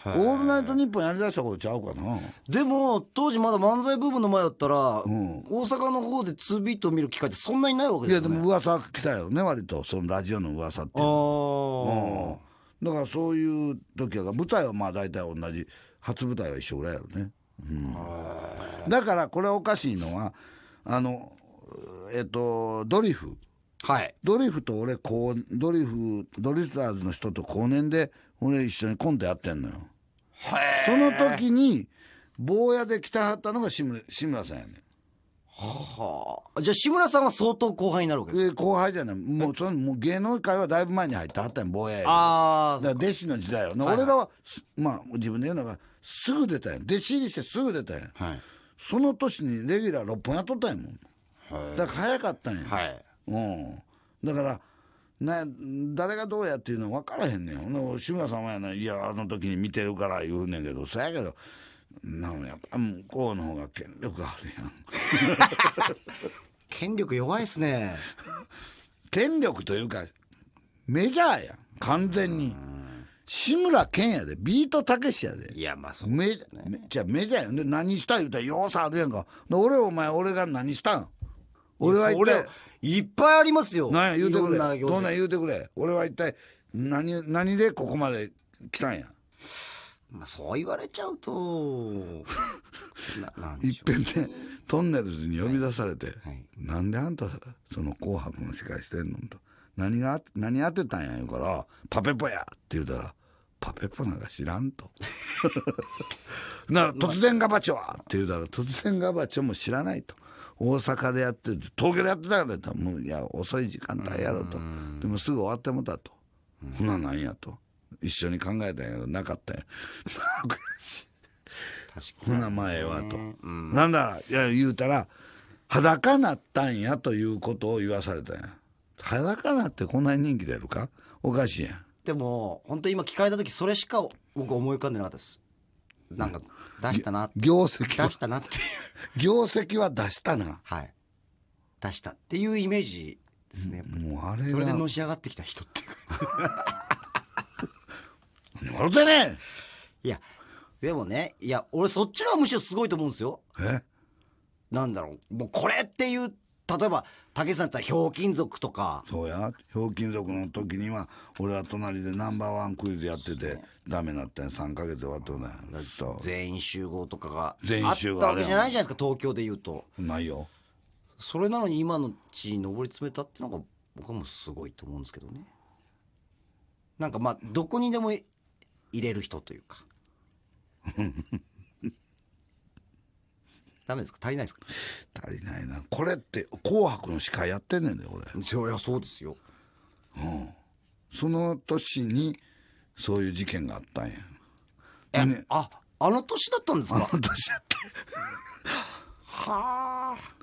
「オールナイトニッポン」やりだしたことちゃうかなでも当時まだ漫才ブームの前だったら、うん、大阪の方で2ビート見る機会ってそんなにないわけですよ、ね、いやでも噂来たよね割とそのラジオの噂っていうのは、うん、だからそういう時やから舞台はまあ大体同じ初舞台は一緒ぐらいやろね、うん、だからこれおかしいのはあのえっとドリフはい、ドリフと俺こうドリフドリフターズの人と後年で俺一緒にコントやってんのよその時に坊やで来たはったのが志村志村さんやねんはあ、じゃあ志村さんは相当後輩になるわけですか、え後輩じゃないもうそのもう芸能界はだいぶ前に入ってはったんや坊ややああ弟子の時代よ、はいはい、俺らはまあ自分で言うのがすぐ出たんや弟子入りしてすぐ出たんや、はい、その年にレギュラー6本やっとったんやもん、はい、だから早かったんや、はい、うんだからね、誰がどうやっていうの分からへんねん。ほんで、志村さんはやな、いや、あの時に見てるから言うねんけど、そやけど、なのやっぱ向こうの方が権力あるやん。権力弱いっすね。権力というか、メジャーやん。完全に。志村けんやで、ビートたけしやで。いや、まあ、そう、ね、メジャー、じゃメジャーやん。で、何した言うたら、ようさあるやんか。俺、お前、俺が何したん俺はって。いっぱいありますよ。なんや言うてくれ。どんな言うてくれ。俺は一体何、何でここまで来たんや。まあ、そう言われちゃうといっぺんねトンネルズに呼び出されて「はいはい、なんであんたその紅白の司会してんの?」と「何が何当てたんや」言うから「パペポや!」って言うたら「パペポなんか知らん」と「な突然ガバチョは!」って言うたら「突然ガバチョも知らない」と。大阪でやってる東京でやってたからら「もういや遅い時間帯やろとでもすぐ終わってもだとほななんやと一緒に考えたんやけどなかったんやかしいほな前はとなんだいや言うたら裸なったんやということを言わされたんや裸なってこんなに人気出るかおかしいやんでも本当今聞かれた時それしか僕思い浮かんでなかったですなんか出したな。業績出したなっていう。業績は出したな。はい。出したっていうイメージですね。もうあれそれでのし上がってきた人って。笑ってねいや、でもね、いや、俺そっちのはむしろすごいと思うんですよ。えなんだろう。もうこれっていう、例えば、竹さんったらひょうきん族とかそうやひょうきん族の時には俺は隣でナンバーワンクイズやっててダメなったんや3か月終わっとるね全員集合とかが全員集合あったわけじゃないじゃないですか東京でいうとないよそれなのに今の地に上り詰めたってのが僕はもうすごいと思うんですけどねなんかまあどこにでも入れる人というか ダメですか足りないですか足りないなこれって「紅白」の司会やってんねんで俺いやそうですようんその年にそういう事件があったんやえ、ね、ああの年だったんですかあの年だったはあ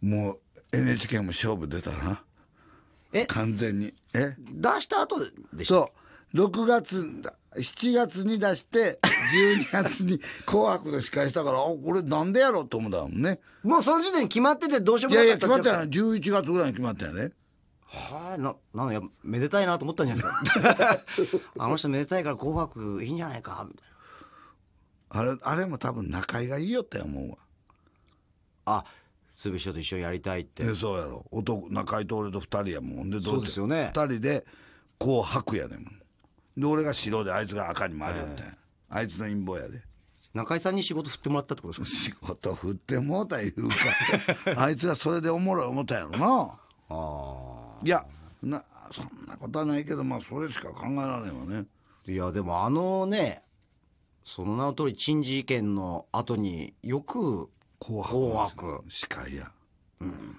もう NHK も勝負出たなえ完全にえ出した後でしょそう6月7月に出して、12月に紅白の司会したから、あ、これなんでやろうと思ったもんね。もうその時点決まっててどうしようもなかったいやいや、決まったよ。11月ぐらいに決まったよね。はい、な、なんや、めでたいなと思ったんじゃないですか。あの人めでたいから紅白いいんじゃないか、みたいな。あれ、あれも多分中居がいいよって思うわ。あ、すべしと一緒にやりたいって。そうやろ。男、中居と俺と二人やもん。で、どうですよね。二人で紅白やねん。で俺が白であいつが赤に回るみたいな、あいつの陰謀やで中井さんに仕事振ってもらったってことですか仕事振ってもうたいうか あいつがそれでおもろい思ったんやろなあいやなそんなことはないけどまあそれしか考えられないわねいやでもあのねその名の通り珍事件の後によく「紅白」紅白司会やうん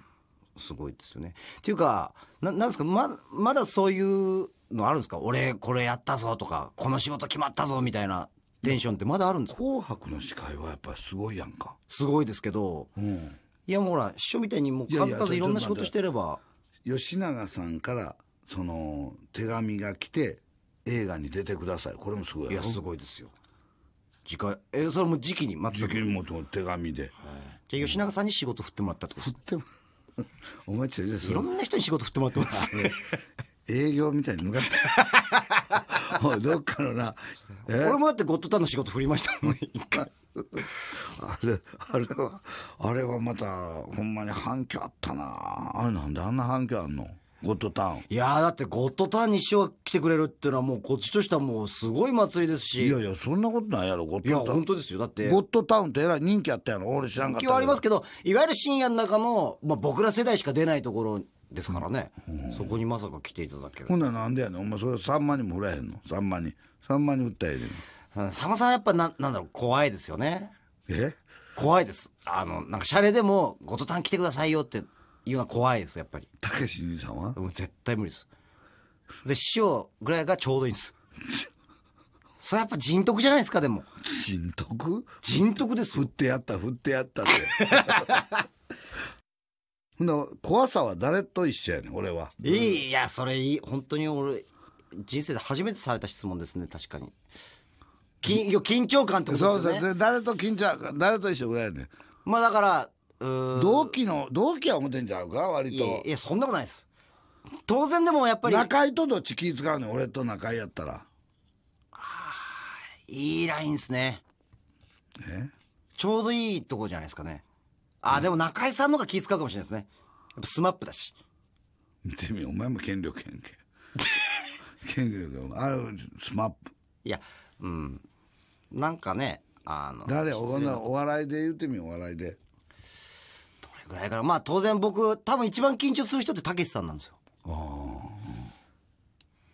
すごいですよねっていうかななんですかままだそういうのあるんですか俺、これやったぞとか、この仕事決まったぞみたいなテンションってまだあるんですか紅白の司会はやっぱすごいやんか。すごいですけど、うん、いやもうほら、師匠みたいにもう数々いろんな仕事してれば。いやいや吉永さんから、その、手紙が来て、映画に出てください。これもすごいやいや、すごいですよ。次回、えそれも時期に全く。時期にも手紙で。じゃあ吉永さんに仕事振ってもらったってことですか、振っても、お前ちょいろんな人に仕事振ってもらってます。営業みたいに脱がせて どっかのな俺もだってゴッドタンの仕事振りましたもん 一回あれあれはあれはまたほんまに反響あったなあれなんであんな反響あんのゴッドタンいやだってゴッドタンに師匠が来てくれるっていうのはもうこっちとしてはもうすごい祭りですしいやいやそんなことないやろゴッドタウンいや本当ですよだってゴッドタウンってえらい人気あったやろ俺知らんかった人気はありますけどいわゆる深夜の中の、まあ、僕ら世代しか出ないところですからね、そこにまさか来ていただけるほんならなんでやねんお前それさんまにも振らへんのさんまにさんまに売ったらええさんまさんやっぱななんだろう怖いですよねえ怖いですあのなんかシャレでも「ごとたん来てくださいよ」って言うのは怖いですやっぱりたけし兄さんはもう絶対無理ですで師匠ぐらいがちょうどいいんです それやっぱ人徳じゃないですかでも人徳人徳です振ってやった振ってやったって ほん怖さは誰と一緒やねん、俺は。いや、それいい。本当に俺、人生で初めてされた質問ですね、確かに。緊緊張感ってことですね。そうそう。誰と緊張、誰と一緒ぐらいやねん。まあだから、同期の、同期は思ってんちゃうか、割いやと。いや、そんなことないです。当然でもやっぱり、中井とどっち気使うねん、俺と中井やったら。いいラインですね。えちょうどいいとこじゃないですかね。あ、でも中居さんの方が気使うかもしれないですね。やっぱスマップだし。見てみお前も権力やん 権力あれ、スマップ。いや、うん。なんかね、あの。誰おお笑いで言ってみよう、お笑いで。どれぐらいかな。まあ当然僕、多分一番緊張する人ってたけしさんなんですよ。あ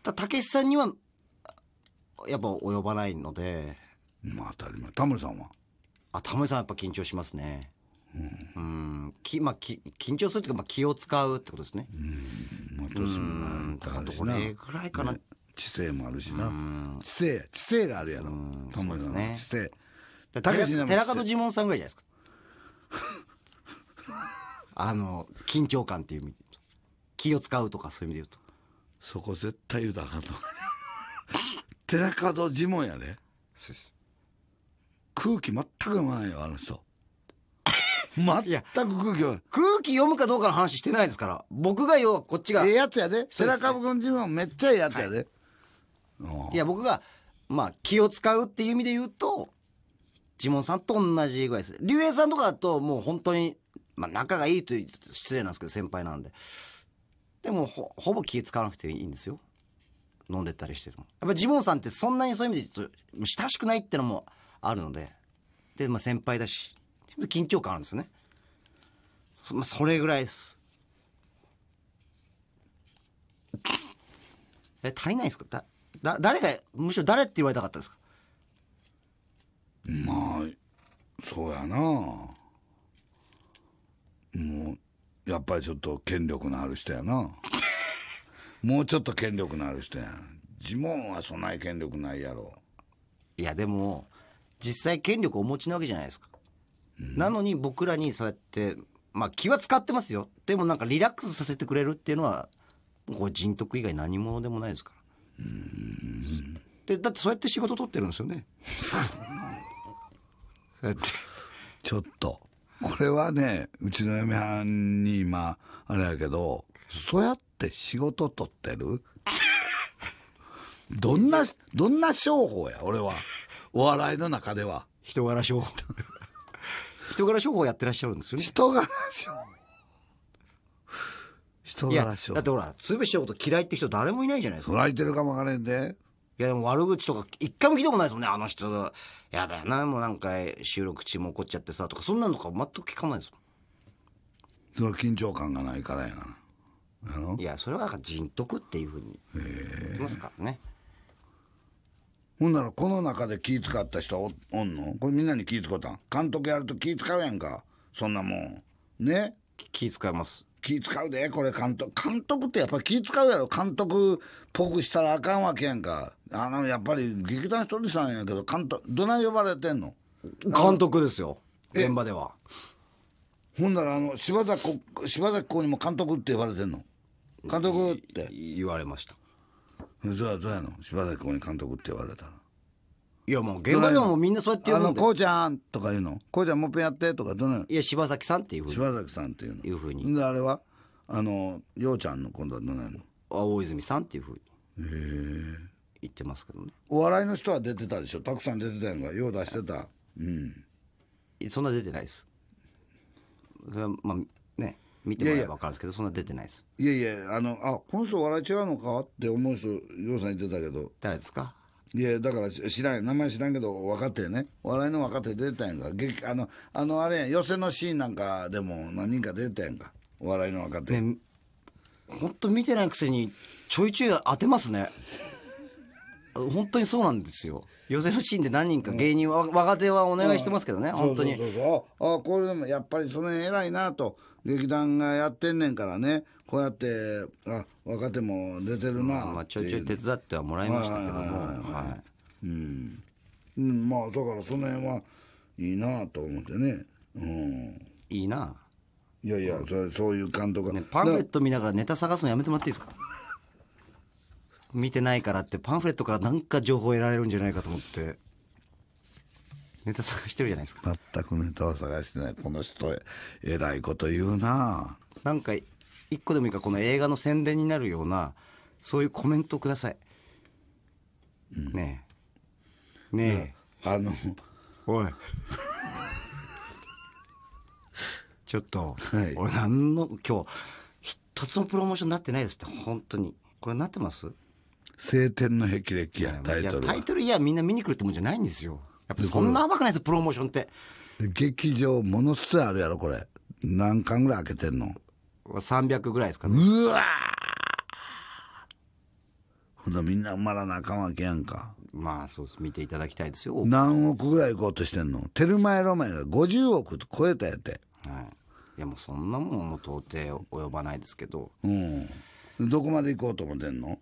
あ。たけしさんには、やっぱ及ばないので。まあ当たり前。タモリさんはあ、タモリさんやっぱ緊張しますね。うん、きまあ、き緊張するというか、まあ、気を使うってことですね。うん、年もだからこれぐらいかな、ね、知性もあるしな、うん、知性知性があるやろ、うん、そうですね知性寺門ジモンさんぐらいじゃないですか あの緊張感っていう意味で気を使うとかそういう意味で言うとそこ絶対言うたらあかんと 寺門ジモンやでそうです空気全く読まないよあの人全く空気空気読むかどうかの話してないですから僕が要はこっちがええやつやで背中君自分めっちゃええやつやで、はい、いや僕がまあ気を使うっていう意味で言うとジモンさんと同じぐらいです竜兵さんとかだともう本当にまあ仲がいいという失礼なんですけど先輩なんででもほほぼ気使わなくていいんですよ飲んでたりしてるもやっぱジモンさんってそんなにそういう意味でちょっと親しくないってのもあるのででまあ先輩だし緊張感あるんですね。そ,、まあ、それぐらいです。え、足りないですかだ、だ、誰が、むしろ誰って言われたかったですかまあ、そうやなもう、やっぱりちょっと権力のある人やな もうちょっと権力のある人や自問はそない権力ないやろ。いや、でも、実際権力お持ちなわけじゃないですか。なのに僕らにそうやってまあ気は使ってますよでもなんかリラックスさせてくれるっていうのはこれ人徳以外何者でもないですから。でだってそうやって仕事取ってるんですよね。そうやってちょっとこれはねうちの嫁はんに今あれやけどそうやって仕事取ってる どんなどんな商法や俺はお笑いの中では人柄商法人柄商法やってらっしゃるんですよね。人柄商法。人柄商法。だってほら、つぶしのこと嫌いって人誰もいないじゃないですか。捉いてるかもわかないんで。いやでも悪口とか一回も聞いたことないですもんね、あの人。やだよな、もうなんか収録中も怒っちゃってさ、とか、そんなのとか全く聞かないですもん。その緊張感がないからやな。いや、それはなんか人徳っていうふうに言ってますからね。えーほんなら、この中で気使った人おんのこれみんなに気使ったん監督やると気使うやんか。そんなもん。ね気使います。気使うで、これ監督。監督ってやっぱり気使うやろ。監督っぽくしたらあかんわけやんか。あの、やっぱり劇団ひとりさんやけど、監督、どない呼ばれてんの監督ですよ。現場では。ほんなら、あの、柴田柴崎公にも監督って呼ばれてんの監督って。言われました。どうやどうやの柴崎君に監督って言われたらいやもう現場でもみんなそうやって呼うぶんのこうちゃんとか言うのこうちゃんもっぺんやってとかどのいや柴崎さんっていうふうに柴崎さんっていうのいうふうにであれはあのようちゃんの今度はどなやのあ大泉さんっていうふうにえ。言ってますけどねお笑いの人は出てたでしょたくさん出てたやんかよう出してたうんそんな出てないですそれはまあ見てもらえば分かるんですけどそんな出てないですいやいやあのあこの人笑い違うのかって思う人ようさん言ってたけど誰ですかいやだから知らん名前知らんけど分かってね笑いの分かって出てたやんか劇あのあのあれやん寄席のシーンなんかでも何人か出てたやんか笑いの分かっほんと見てないくせにちょいちょい当てますね本当にそうなんですよ寄せのシーンで何人か芸人は、うん、若手はお願いしてますけどね、うん、本当にそうそうああこれでもやっぱりその辺偉いなと劇団がやってんねんからねこうやってあ若手も出てるな、うん、まあ、ちょいちょい手伝ってはもらいましたけどもはい、うん、うん、まあだからその辺はいいなと思ってね、うん、いいないやいや、そそういう監督が、ね、パンフレット見ながらネタ探すのやめてもらっていいですか見てないからってパンフレットからなんか情報得られるんじゃないかと思ってネタ探してるじゃないですか全くネタを探してないこの人えらいこと言うななんか一個でもいいかこの映画の宣伝になるようなそういうコメントください、うん、ねえねえあのおいちょっと、はい、俺何の今日一つもプロモーションになってないですって本当にこれなってます晴天の霹靂や、タイトルタイトルいや、みんな見に来るってもんじゃないんですよ。やっぱそんな甘くないですプロモーションって。劇場、ものすごいあるやろ、これ。何巻ぐらい開けてんの ?300 ぐらいですかね。うわほんとみんな埋まらなあかんわけやんか。まあそうです。見ていただきたいですよ。何億ぐらい行こうとしてんのテルマエロマエが50億と超えたやて。はい。いやもうそんなもんもう到底及ばないですけど。うん。どこまで行こうと思ってんの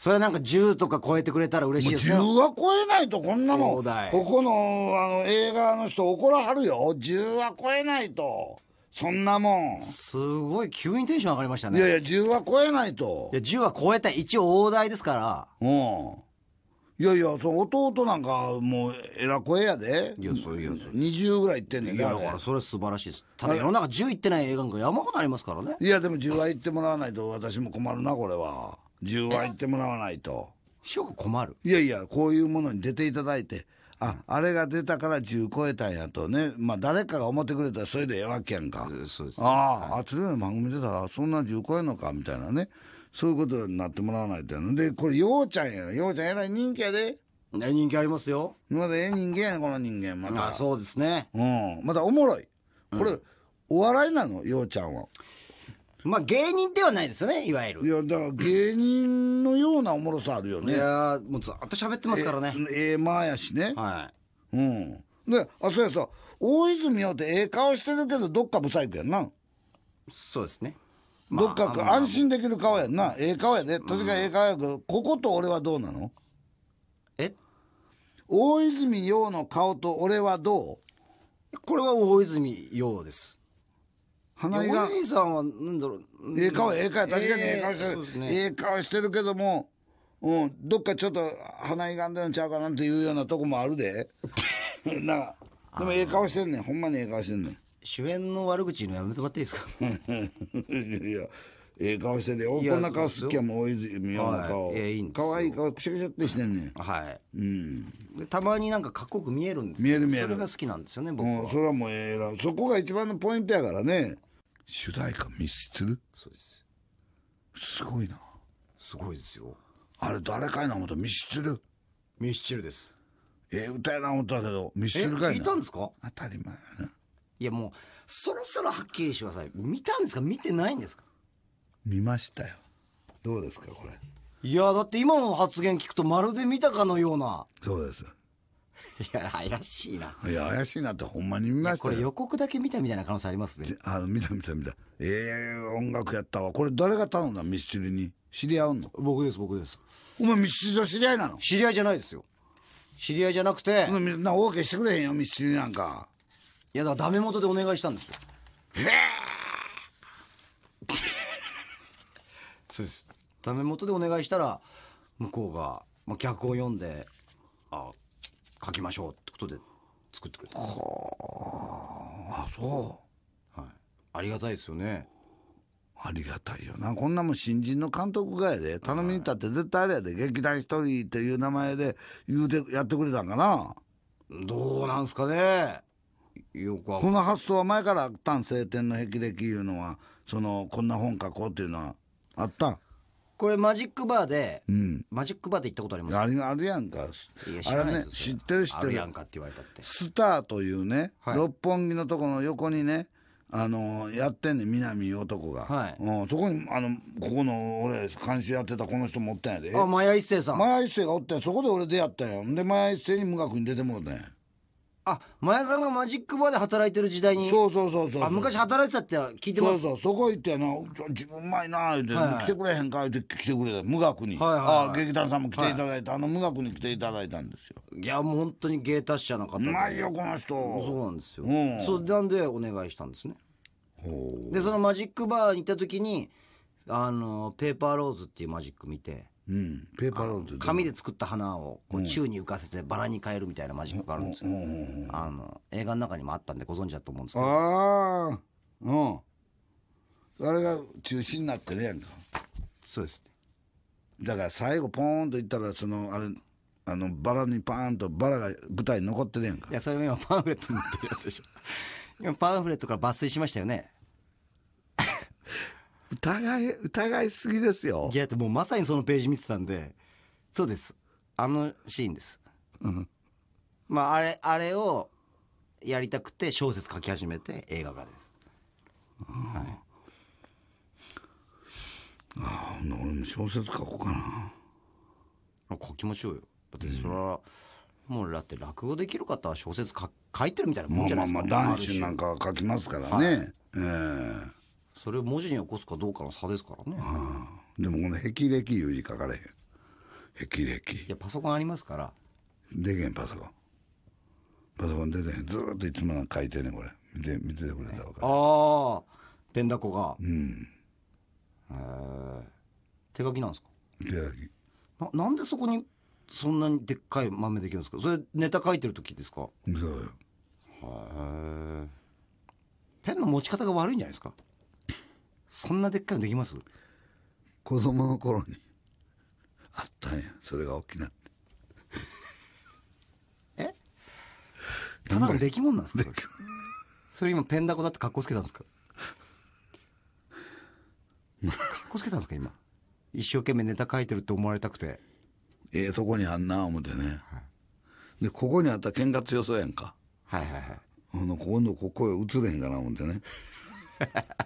それなんか10とか超えてくれたら嬉しいですね。10は超えないとこんなもん、ここのあの映画の人怒らはるよ。10は超えないと。そんなもん。すごい、急にテンション上がりましたね。いやいや、10は超えないと。いや、10は超えたい。一応大台ですから。うん。いやいや、その弟なんか、もう、えら声やで。いや、そういうや十20ぐらいいってんねんいや、だからそれ素晴らしいです。ただ世の中10いってない映画なんか山ほどありますからね。いや、でも10は行ってもらわないと私も困るな、これは。10は言ってもらわないと。師匠が困るいやいや、こういうものに出ていただいて、あ、あれが出たから10超えたんやとね。まあ、誰かが思ってくれたらそれでええわけやんか。そうです、ね、ああ、はい、あ、次の番組出たら、そんな10超えんのか、みたいなね。そういうことになってもらわないとで、これ、ようちゃんや。ようちゃんえらい人気やで。ね、人気ありますよ。まだええ人間やね、この人間。また。あそうですね。うん。またおもろい。これ、うん、お笑いなのようちゃんは。まあ芸人ではないですよねいわゆるいやだから芸人のようなおもろさあるよねいやもうずっと喋ってますからねええー、まあやしねはいうんであそうやさ大泉洋ってええ顔してるけどどっかブサイクやんなそうですねどっか安心できる顔やんなええ顔やでとにかくええ顔やけど、ここと俺はどうなのえ大泉洋の顔と俺はどうこれは大泉洋です花井が。お兄さんは、なんだろう。ええ顔、ええ顔、確かにええ顔してる。ええ、ね、顔してるけども、うん、どっかちょっと鼻いがんでんちゃうかなんていうようなとこもあるで。なんか、でもええ顔してんねん。ほんまにええ顔してんねん。主演の悪口言うのやめてもらっていいですかいや、ええ顔してね。こんな顔好きやもう大泉洋の顔。ええ、いいんですかわいい顔、くしゃくしゃってしてんねん。はい。うん。たまになんかかっこよく見えるんです見える見える。それが好きなんですよね、僕は。うそれはもうええそこが一番のポイントやからね。主題歌ミスチルそうですすごいなすごいですよあれ誰かいな思ったミスチルミスチルですええ歌やな思ったけどミスチルかいないたんですか当たり前やないやもうそろそろはっきりしてください見たんですか見てないんですか見ましたよどうですかこれいやだって今の発言聞くとまるで見たかのようなそうですいや、怪しいな。いや、怪しいなってほんまに見ましたこれ予告だけ見たみたいな可能性ありますね。あ、見た見た見た。ええ音楽やったわ。これ誰が頼んだミスチルに。知り合うんの僕です、僕です。お前ミスチルと知り合いなの知り合いじゃないですよ。知り合いじゃなくて、みんな OK してくれへんよ、ミスチルなんか。いや、だからダメ元でお願いしたんですよ。そうです。ダメ元でお願いしたら、向こうが、まあ、脚を読んで、あ、書きましょうってことで作ってくれたはあそう、はい、ありがたいですよねありがたいよなこんなもん新人の監督がやで頼みに立って絶対あれやで、はい、劇団ひとりっていう名前で言うてやってくれたんかなどうなんすかねよくこの発想は前からあったん「青天の霹靂」いうのはそのこんな本書こうっていうのはあったんこれマジックバーで、うん、マジックバーで行ったことありますあれあるやんかあれね知ってる知ってるやんかって言われたってスターというね、はい、六本木のとこの横にねあのやってんね南男が、はい、うん、そこにあのここの俺監修やってたこの人もおったんやであマヤ一世さんマヤ一世がおってそこで俺出会ったよでマヤ一世に無学に出てもろたんやあ前さんがマジックバーで働いてる時代にそうそうそうそうあ昔働いてたって聞いてますそうそうそこ行ってな「自分うまいな」言うて、はいはい「来てくれへんか」言って来てくれた無学に、はいはいはい、あ劇団さんも来ていただいた、はい、あの無学に来ていただいたんですよいやもう本当に芸達者の方うまいよこの人そうなんですよ、うん、そうなんでお願いしたんですねでそのマジックバーに行った時にあのペーパーローズっていうマジック見てうん、ペーパーロード紙で作った花をこう宙に浮かせてバラに変えるみたいなマジックがあるんですよ、あの映画の中にもあったんでご存知だと思うんですけどああうんあれが中心になってるやんかそうですねだから最後ポーンと行ったらそのあれあのバラにパーンとバラが舞台に残ってるやんかいやそれも今パンフレットになってるやつでしょ今パンフレットから抜粋しましたよね疑い疑いすぎですよいやもうまさにそのページ見てたんでそうですあのシーンですうんまああれあれをやりたくて小説書き始めて映画化です、ああ。はい、ああ俺も小説書こうかな書きましょうよだってそれは、うん、もうだって落語できる方は小説書書いてるみたいなもんじゃないですか、まあまあまあ男子なんか書きますからね、はい、ええーそれを文字に起こすかどうかの差ですからね。うあ、でもこの「霹靂」いう字書かれへん。霹靂。いや、パソコンありますから。でけん、パソコン。パソコン出てへん。ずーっといつも書いてねこれ。見て、見ててくれたわかる。ああ、ペンダコが。うん。えー、手書きなんですか手書き。な、なんでそこに、そんなにでっかい豆できるんですかそれ、ネタ書いてる時ですかそうよ。へえペンの持ち方が悪いんじゃないですかそんなでっかいのできます子供の頃にあったんやそれが大きなって えただできもんなんですかそれ今ペンダコだって格好つけたんですか格好つけたんですか今一生懸命ネタ書いてるって思われたくてええとこにあんな思ってね、はい、でここにあった喧嘩強そうやんかはいはいはいあこ今度ここへ移れへんかな思ってね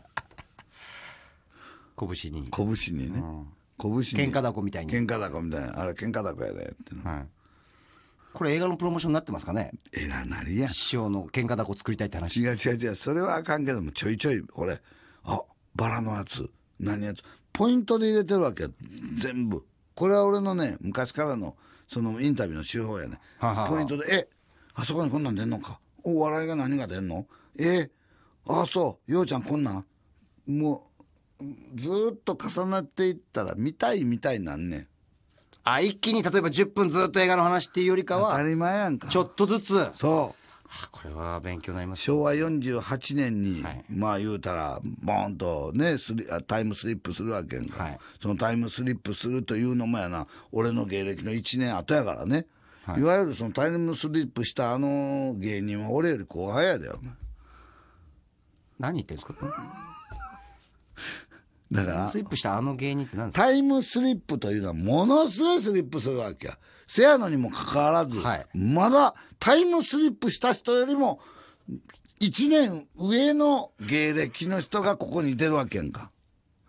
拳に拳にね、うん、拳に喧嘩だこみたいに喧嘩だこみたいなあれ喧嘩だこやでって、はい、これ映画のプロモーションになってますかねえらなりや師匠の喧嘩だこ作りたいって話違う違う違うそれはあかんけどもちょいちょい俺あバラのやつ何やつポイントで入れてるわけ全部これは俺のね昔からのそのインタビューの手法やねポイントで「えあそこにこんなん出んのかお笑いが何が出んのえああそうようちゃんこんなんもうずっと重なっていったら見たい見たいなんねんあ一気に例えば10分ずっと映画の話っていうよりかは当たり前やんかちょっとずつそうあこれは勉強になります、ね、昭和48年に、はい、まあ言うたらボーンとねスリタイムスリップするわけやんか、はい、そのタイムスリップするというのもやな俺の芸歴の1年後やからね、はい、いわゆるそのタイムスリップしたあの芸人は俺より後輩やでよ何言ってんすかだからスリップしたあの芸人って何ですかタイムスリップというのはものすごいスリップするわけやせやのにもかかわらず、はい、まだタイムスリップした人よりも1年上の芸歴の人がここに出るわけやんか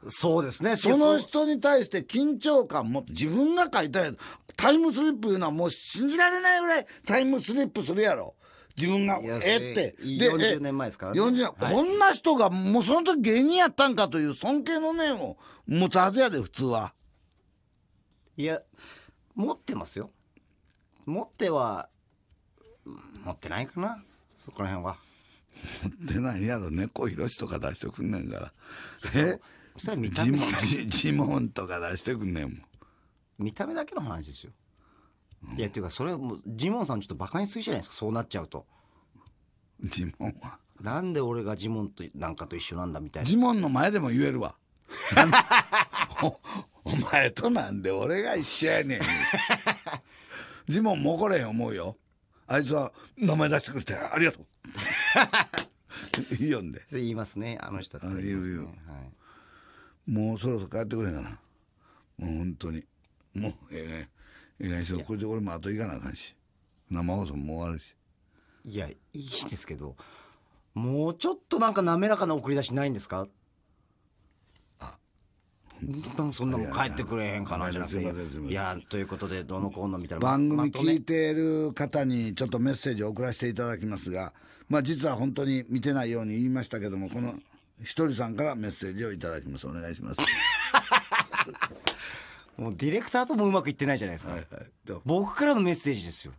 そうですねその人に対して緊張感も自分が書いたやつタイムスリップいうのはもう信じられないぐらいタイムスリップするやろ自分が、えって。40年前ですからね。40年、はい、こんな人が、もうその時芸人やったんかという尊敬の念を持つはずやで、普通は。いや、持ってますよ。持っては、持ってないかな。そこら辺は。持ってないやろ、猫ひろしとか出してくんねんから。えそれ見た目自問とか出してくんねんもん。見た目だけの話ですよ。いや、っていうか、それはもう、ジモンさんちょっと馬鹿にすぎじゃないですか、そうなっちゃうと。ジモンは。なんで俺がジモンとなんかと一緒なんだみたいな。ジモンの前でも言えるわ。おお前となんで俺が一緒やねん。ジモンも怒れへん思うよ。あいつは名前出してくれてありがとう。いいよんで。言いますね、あの人って、ね。言うよ、はい。もうそろそろ帰ってくれんかな。もう本当に。もうええね。いやそうこれで俺も後行かなあかんし生放送も終わるしいやいいですけどもうちょっとなんか滑らかな送り出しないんですかなんそんなもん帰ってくれへんかなじゃなくていやということでどのこうのみたいな番組聞いてる方にちょっとメッセージを送らせていただきますがまあ実は本当に見てないように言いましたけどもこのひとりさんからメッセージをいただきますお願いします もうディレクターともうまくいってないじゃないですか。はいはい、僕からのメッセージですよ。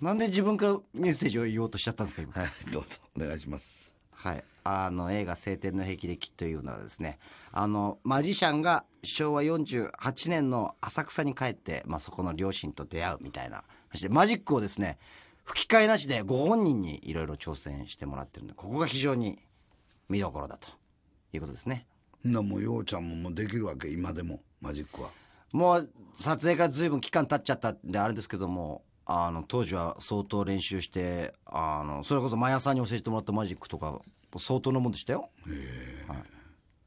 なんで自分からメッセージを言おうとしちゃったんですか、今。はい、どうぞ、お願いします。はい。あの、映画、青天の霹靂というのはですね、あの、マジシャンが昭和48年の浅草に帰って、まあ、そこの両親と出会うみたいな話で、マジックをですね、吹き替えなしでご本人にいろいろ挑戦してもらってるんで、ここが非常に見どころだということですね。な、もう、ようちゃんももうできるわけ、今でも、マジックは。もう撮影から随分期間経っちゃったんであれですけども、あの、当時は相当練習して、あの、それこそ毎朝に教えてもらったマジックとか、相当のもんでしたよ。へはい、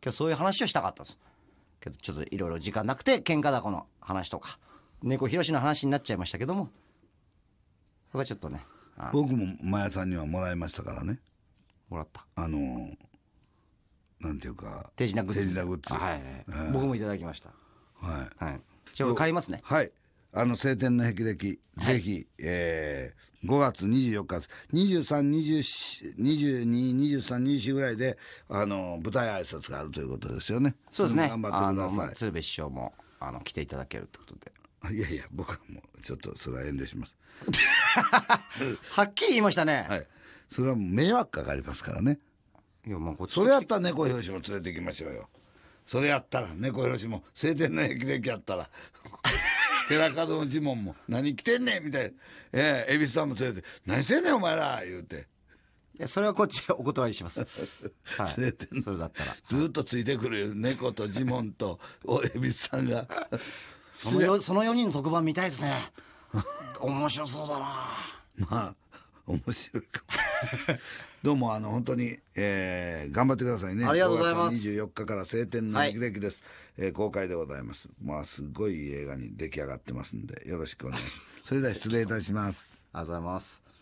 今日そういう話をしたかったんです。けど、ちょっといろいろ時間なくて、喧嘩だこの話とか、猫ひろしの話になっちゃいましたけども、そこはちょっとね。僕も真矢さんにはもらいましたからね。もらった。あの、なんていうか、手品グッズ。手品グッズ。はい、はい、僕もいただきました。はい、はい、じゃあ帰りますねはいあの晴天の霹靂、はい、ぜひ、えー、5月24日23、2 4 22、23、24ぐらいで、あの、舞台挨拶があるということですよね。そうですね。頑張ってください。鶴瓶師匠も、あの、来ていただけるということで。いやいや、僕はもう、ちょっと、それは遠慮します。はっきり言いましたね。はい。それはもう迷惑かかりますからね。いや、まあ、こっちそれやったら猫表紙も連れて行きましょうよ。それやったら猫よろしも晴天の霹靂やったら 寺門のジモも「何着てんねん」みたいなええー、恵比寿さんも連れて「何してんねんお前ら」言うて。いや、それはこっちお断りします。はい。れそれだったら。ずっとついてくる猫とジモンと、おえびさんが。そのよ、その4人の特番見たいですね。面白そうだなまあ、面白いかも。どうもあの本当に、えー、頑張ってくださいねありがとうございます24日から晴天の霹靂です、はい、えー、公開でございますまあすごい映画に出来上がってますんでよろしくお願いそれでは失礼いたしますありがとうございます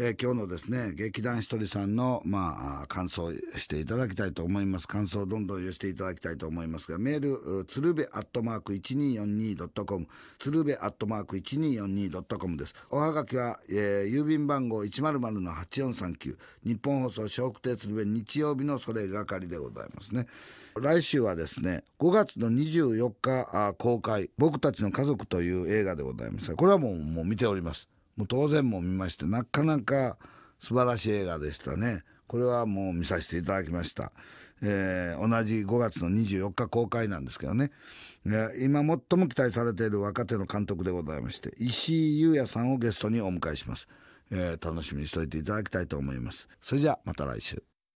えー、今日のですね、劇団ひとりさんの、まあ、感想していただきたいと思います。感想をどんどん寄せていただきたいと思いますが、メール、鶴瓶アットマーク 1242.com、鶴瓶アットマーク 1242.com です。おはがきは、えー、郵便番号100-8439、日本放送笑福亭鶴瓶日曜日のそれがかりでございますね。来週はですね、5月の24日公開、僕たちの家族という映画でございます。これはもう、もう見ております。もう当然も見ましてなかなか素晴らしい映画でしたねこれはもう見させていただきました、えー、同じ5月の24日公開なんですけどね今最も期待されている若手の監督でございまして石井優也さんをゲストにお迎えします、えー、楽しみにしておいていただきたいと思いますそれじゃあまた来週